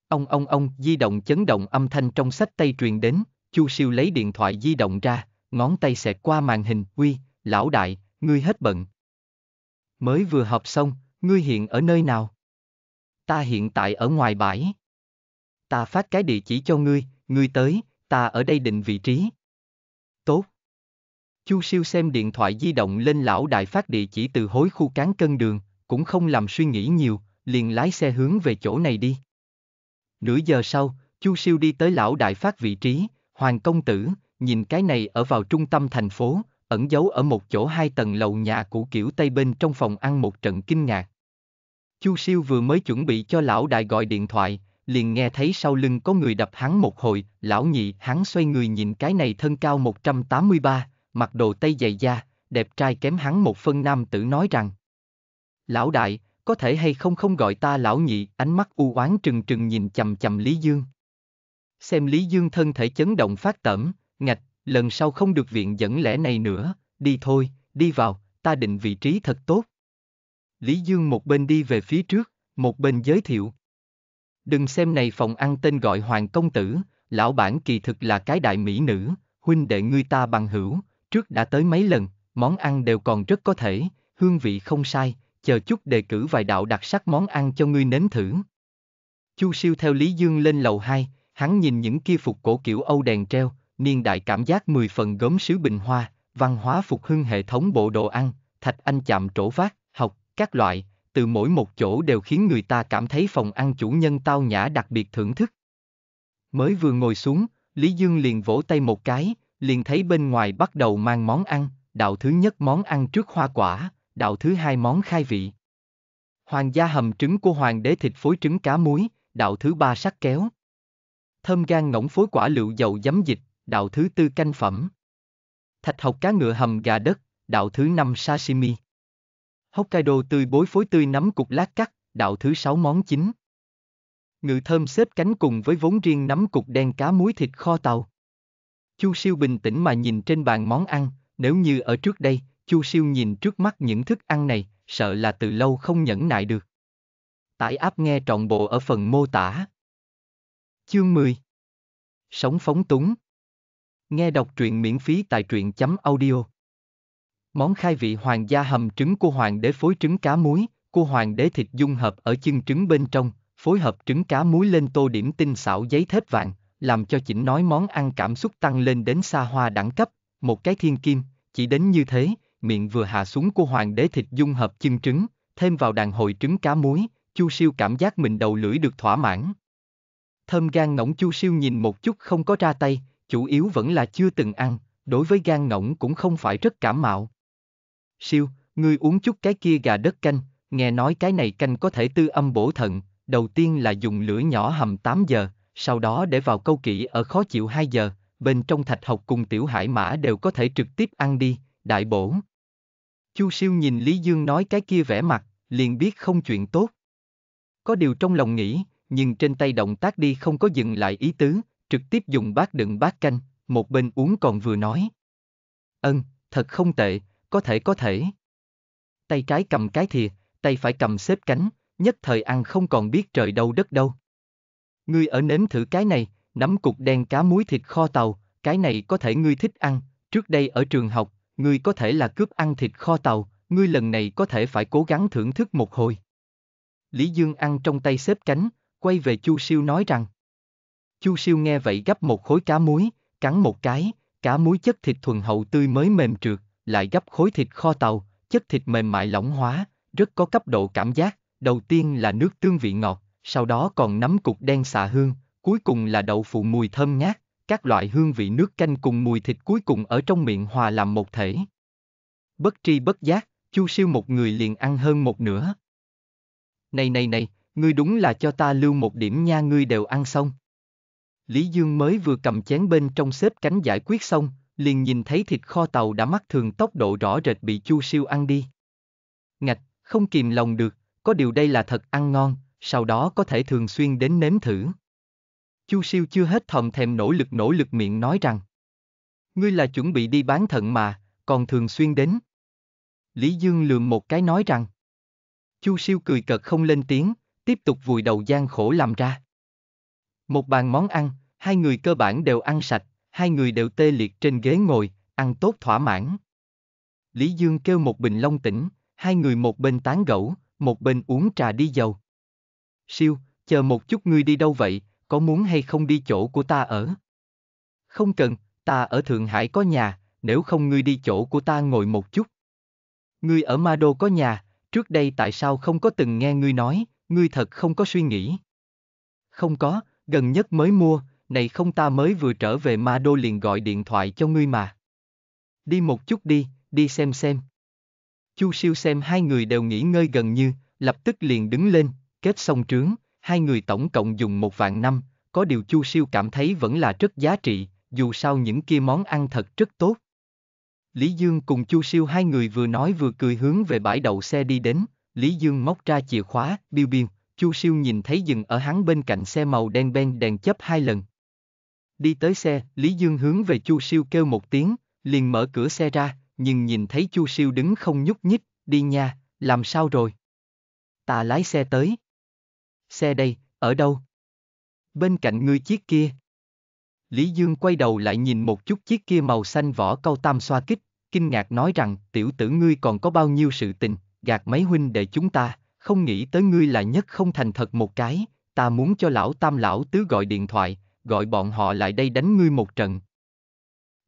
Ông ông ông di động chấn động âm thanh trong sách tay truyền đến, Chu Siêu lấy điện thoại di động ra, ngón tay xẹt qua màn hình, uy, lão đại, ngươi hết bận. Mới vừa họp xong, ngươi hiện ở nơi nào? Ta hiện tại ở ngoài bãi. Ta phát cái địa chỉ cho ngươi, ngươi tới, ta ở đây định vị trí. Tốt. Chu siêu xem điện thoại di động lên lão đại phát địa chỉ từ hối khu cán cân đường, cũng không làm suy nghĩ nhiều, liền lái xe hướng về chỗ này đi. Nửa giờ sau, Chu siêu đi tới lão đại phát vị trí, Hoàng công tử, nhìn cái này ở vào trung tâm thành phố, ẩn giấu ở một chỗ hai tầng lầu nhà cũ kiểu Tây bên trong phòng ăn một trận kinh ngạc. Chu siêu vừa mới chuẩn bị cho lão đại gọi điện thoại, liền nghe thấy sau lưng có người đập hắn một hồi, lão nhị hắn xoay người nhìn cái này thân cao 183, mặc đồ tây dày da, đẹp trai kém hắn một phân nam tử nói rằng. Lão đại, có thể hay không không gọi ta lão nhị, ánh mắt u oán trừng trừng nhìn chầm chầm Lý Dương xem Lý Dương thân thể chấn động phát tẩm, ngạch, lần sau không được viện dẫn lẽ này nữa, đi thôi, đi vào, ta định vị trí thật tốt. Lý Dương một bên đi về phía trước, một bên giới thiệu. Đừng xem này phòng ăn tên gọi Hoàng Công Tử, lão bản kỳ thực là cái đại mỹ nữ, huynh đệ ngươi ta bằng hữu, trước đã tới mấy lần, món ăn đều còn rất có thể, hương vị không sai, chờ chút đề cử vài đạo đặc sắc món ăn cho ngươi nếm thử. Chu siêu theo Lý Dương lên lầu 2, Hắn nhìn những kia phục cổ kiểu Âu đèn treo, niên đại cảm giác mười phần gốm sứ bình hoa, văn hóa phục hưng hệ thống bộ đồ ăn, thạch anh chạm trổ vác, học, các loại, từ mỗi một chỗ đều khiến người ta cảm thấy phòng ăn chủ nhân tao nhã đặc biệt thưởng thức. Mới vừa ngồi xuống, Lý Dương liền vỗ tay một cái, liền thấy bên ngoài bắt đầu mang món ăn, đạo thứ nhất món ăn trước hoa quả, đạo thứ hai món khai vị. Hoàng gia hầm trứng của hoàng đế thịt phối trứng cá muối, đạo thứ ba sắc kéo, thơm gan ngỗng phối quả lựu dầu giấm dịch, đạo thứ tư canh phẩm. Thạch học cá ngựa hầm gà đất, đạo thứ năm sashimi. Hokkaido tươi bối phối tươi nấm cục lát cắt, đạo thứ sáu món chính. Ngự thơm xếp cánh cùng với vốn riêng nấm cục đen cá muối thịt kho tàu. Chu siêu bình tĩnh mà nhìn trên bàn món ăn, nếu như ở trước đây, Chu siêu nhìn trước mắt những thức ăn này, sợ là từ lâu không nhẫn nại được. Tải áp nghe trọn bộ ở phần mô tả. Chương 10 Sống phóng túng Nghe đọc truyện miễn phí tại truyện chấm audio Món khai vị hoàng gia hầm trứng của hoàng đế phối trứng cá muối, của hoàng đế thịt dung hợp ở chân trứng bên trong, phối hợp trứng cá muối lên tô điểm tinh xảo giấy thép vàng, làm cho chỉnh nói món ăn cảm xúc tăng lên đến xa hoa đẳng cấp, một cái thiên kim, chỉ đến như thế, miệng vừa hạ xuống của hoàng đế thịt dung hợp chân trứng, thêm vào đàn hồi trứng cá muối, chu siêu cảm giác mình đầu lưỡi được thỏa mãn thơm gan ngỗng chu siêu nhìn một chút không có ra tay, chủ yếu vẫn là chưa từng ăn, đối với gan ngỗng cũng không phải rất cảm mạo. Siêu, ngươi uống chút cái kia gà đất canh, nghe nói cái này canh có thể tư âm bổ thận, đầu tiên là dùng lửa nhỏ hầm 8 giờ, sau đó để vào câu kỹ ở khó chịu 2 giờ, bên trong thạch học cùng tiểu hải mã đều có thể trực tiếp ăn đi, đại bổ. Chu siêu nhìn Lý Dương nói cái kia vẻ mặt, liền biết không chuyện tốt. Có điều trong lòng nghĩ, nhưng trên tay động tác đi không có dừng lại ý tứ, trực tiếp dùng bát đựng bát canh, một bên uống còn vừa nói. Ân, thật không tệ, có thể có thể. Tay trái cầm cái thìa, tay phải cầm xếp cánh, nhất thời ăn không còn biết trời đâu đất đâu. Ngươi ở nếm thử cái này, nắm cục đen cá muối thịt kho tàu, cái này có thể ngươi thích ăn, trước đây ở trường học, ngươi có thể là cướp ăn thịt kho tàu, ngươi lần này có thể phải cố gắng thưởng thức một hồi. Lý Dương ăn trong tay xếp cánh, quay về Chu Siêu nói rằng. Chu Siêu nghe vậy gấp một khối cá muối, cắn một cái, cá muối chất thịt thuần hậu tươi mới mềm trượt, lại gấp khối thịt kho tàu, chất thịt mềm mại lỏng hóa, rất có cấp độ cảm giác, đầu tiên là nước tương vị ngọt, sau đó còn nắm cục đen xạ hương, cuối cùng là đậu phụ mùi thơm ngát, các loại hương vị nước canh cùng mùi thịt cuối cùng ở trong miệng hòa làm một thể. Bất tri bất giác, Chu Siêu một người liền ăn hơn một nửa. Này này này, ngươi đúng là cho ta lưu một điểm nha ngươi đều ăn xong. Lý Dương mới vừa cầm chén bên trong xếp cánh giải quyết xong, liền nhìn thấy thịt kho tàu đã mắc thường tốc độ rõ rệt bị chu siêu ăn đi. Ngạch, không kìm lòng được, có điều đây là thật ăn ngon, sau đó có thể thường xuyên đến nếm thử. Chu siêu chưa hết thòm thèm nỗ lực nỗ lực miệng nói rằng. Ngươi là chuẩn bị đi bán thận mà, còn thường xuyên đến. Lý Dương lườm một cái nói rằng. Chu siêu cười cợt không lên tiếng, tiếp tục vùi đầu gian khổ làm ra. Một bàn món ăn, hai người cơ bản đều ăn sạch, hai người đều tê liệt trên ghế ngồi, ăn tốt thỏa mãn. Lý Dương kêu một bình long tỉnh, hai người một bên tán gẫu, một bên uống trà đi dầu. Siêu, chờ một chút ngươi đi đâu vậy, có muốn hay không đi chỗ của ta ở? Không cần, ta ở Thượng Hải có nhà, nếu không ngươi đi chỗ của ta ngồi một chút. Ngươi ở Ma Đô có nhà, trước đây tại sao không có từng nghe ngươi nói, ngươi thật không có suy nghĩ. Không có, gần nhất mới mua, này không ta mới vừa trở về ma đô liền gọi điện thoại cho ngươi mà. Đi một chút đi, đi xem xem. Chu siêu xem hai người đều nghỉ ngơi gần như, lập tức liền đứng lên, kết xong trướng, hai người tổng cộng dùng một vạn năm, có điều chu siêu cảm thấy vẫn là rất giá trị, dù sao những kia món ăn thật rất tốt. Lý Dương cùng Chu Siêu hai người vừa nói vừa cười hướng về bãi đậu xe đi đến, Lý Dương móc ra chìa khóa, biêu biêu, Chu Siêu nhìn thấy dừng ở hắn bên cạnh xe màu đen ben đèn chấp hai lần. Đi tới xe, Lý Dương hướng về Chu Siêu kêu một tiếng, liền mở cửa xe ra, nhưng nhìn thấy Chu Siêu đứng không nhúc nhích, đi nha, làm sao rồi? Ta lái xe tới. Xe đây, ở đâu? Bên cạnh ngươi chiếc kia. Lý Dương quay đầu lại nhìn một chút chiếc kia màu xanh vỏ câu tam xoa kích, kinh ngạc nói rằng tiểu tử ngươi còn có bao nhiêu sự tình, gạt mấy huynh đệ chúng ta, không nghĩ tới ngươi là nhất không thành thật một cái, ta muốn cho lão tam lão tứ gọi điện thoại, gọi bọn họ lại đây đánh ngươi một trận.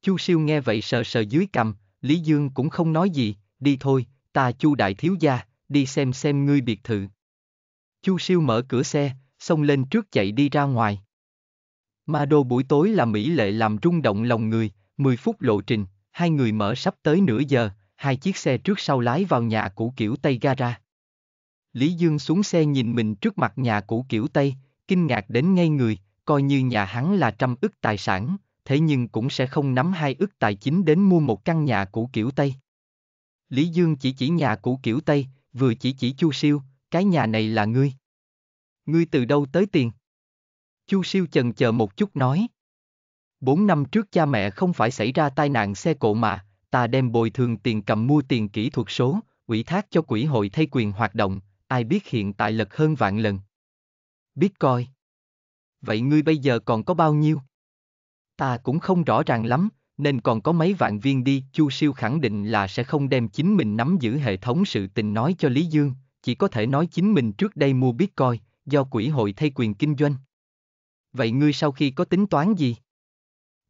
Chu siêu nghe vậy sờ sờ dưới cầm, Lý Dương cũng không nói gì, đi thôi, ta chu đại thiếu gia, đi xem xem ngươi biệt thự. Chu siêu mở cửa xe, xông lên trước chạy đi ra ngoài. Ma đô buổi tối là mỹ lệ làm rung động lòng người, 10 phút lộ trình, hai người mở sắp tới nửa giờ, hai chiếc xe trước sau lái vào nhà cũ kiểu Tây gara. Lý Dương xuống xe nhìn mình trước mặt nhà cũ kiểu Tây, kinh ngạc đến ngay người, coi như nhà hắn là trăm ức tài sản, thế nhưng cũng sẽ không nắm hai ức tài chính đến mua một căn nhà cũ kiểu Tây. Lý Dương chỉ chỉ nhà cũ kiểu Tây, vừa chỉ chỉ Chu Siêu, cái nhà này là ngươi. Ngươi từ đâu tới tiền? Chu Siêu chần chờ một chút nói. Bốn năm trước cha mẹ không phải xảy ra tai nạn xe cộ mà, ta đem bồi thường tiền cầm mua tiền kỹ thuật số, ủy thác cho quỹ hội thay quyền hoạt động, ai biết hiện tại lật hơn vạn lần. Bitcoin. Vậy ngươi bây giờ còn có bao nhiêu? Ta cũng không rõ ràng lắm, nên còn có mấy vạn viên đi. Chu Siêu khẳng định là sẽ không đem chính mình nắm giữ hệ thống sự tình nói cho Lý Dương, chỉ có thể nói chính mình trước đây mua Bitcoin, do quỹ hội thay quyền kinh doanh. Vậy ngươi sau khi có tính toán gì?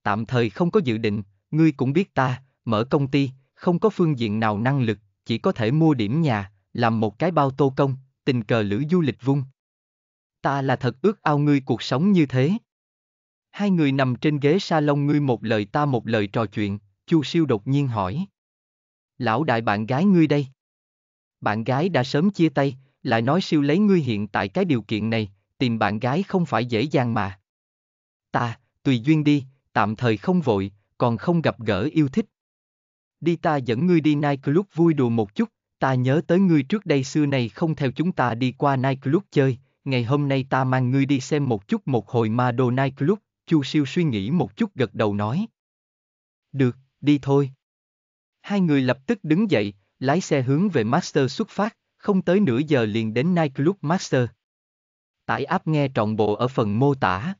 Tạm thời không có dự định, ngươi cũng biết ta, mở công ty, không có phương diện nào năng lực, chỉ có thể mua điểm nhà, làm một cái bao tô công, tình cờ lữ du lịch vung. Ta là thật ước ao ngươi cuộc sống như thế. Hai người nằm trên ghế salon ngươi một lời ta một lời trò chuyện, Chu Siêu đột nhiên hỏi. Lão đại bạn gái ngươi đây. Bạn gái đã sớm chia tay, lại nói siêu lấy ngươi hiện tại cái điều kiện này, tìm bạn gái không phải dễ dàng mà. Ta, tùy duyên đi, tạm thời không vội, còn không gặp gỡ yêu thích đi ta dẫn ngươi đi nightclub vui đùa một chút, ta nhớ tới ngươi trước đây xưa này không theo chúng ta đi qua nightclub chơi, ngày hôm nay ta mang ngươi đi xem một chút một hồi ma đồ nightclub, Chu Siêu suy nghĩ một chút gật đầu nói. Được, đi thôi. Hai người lập tức đứng dậy, lái xe hướng về Master xuất phát, không tới nửa giờ liền đến nightclub Master. Tải app nghe trọn bộ ở phần mô tả.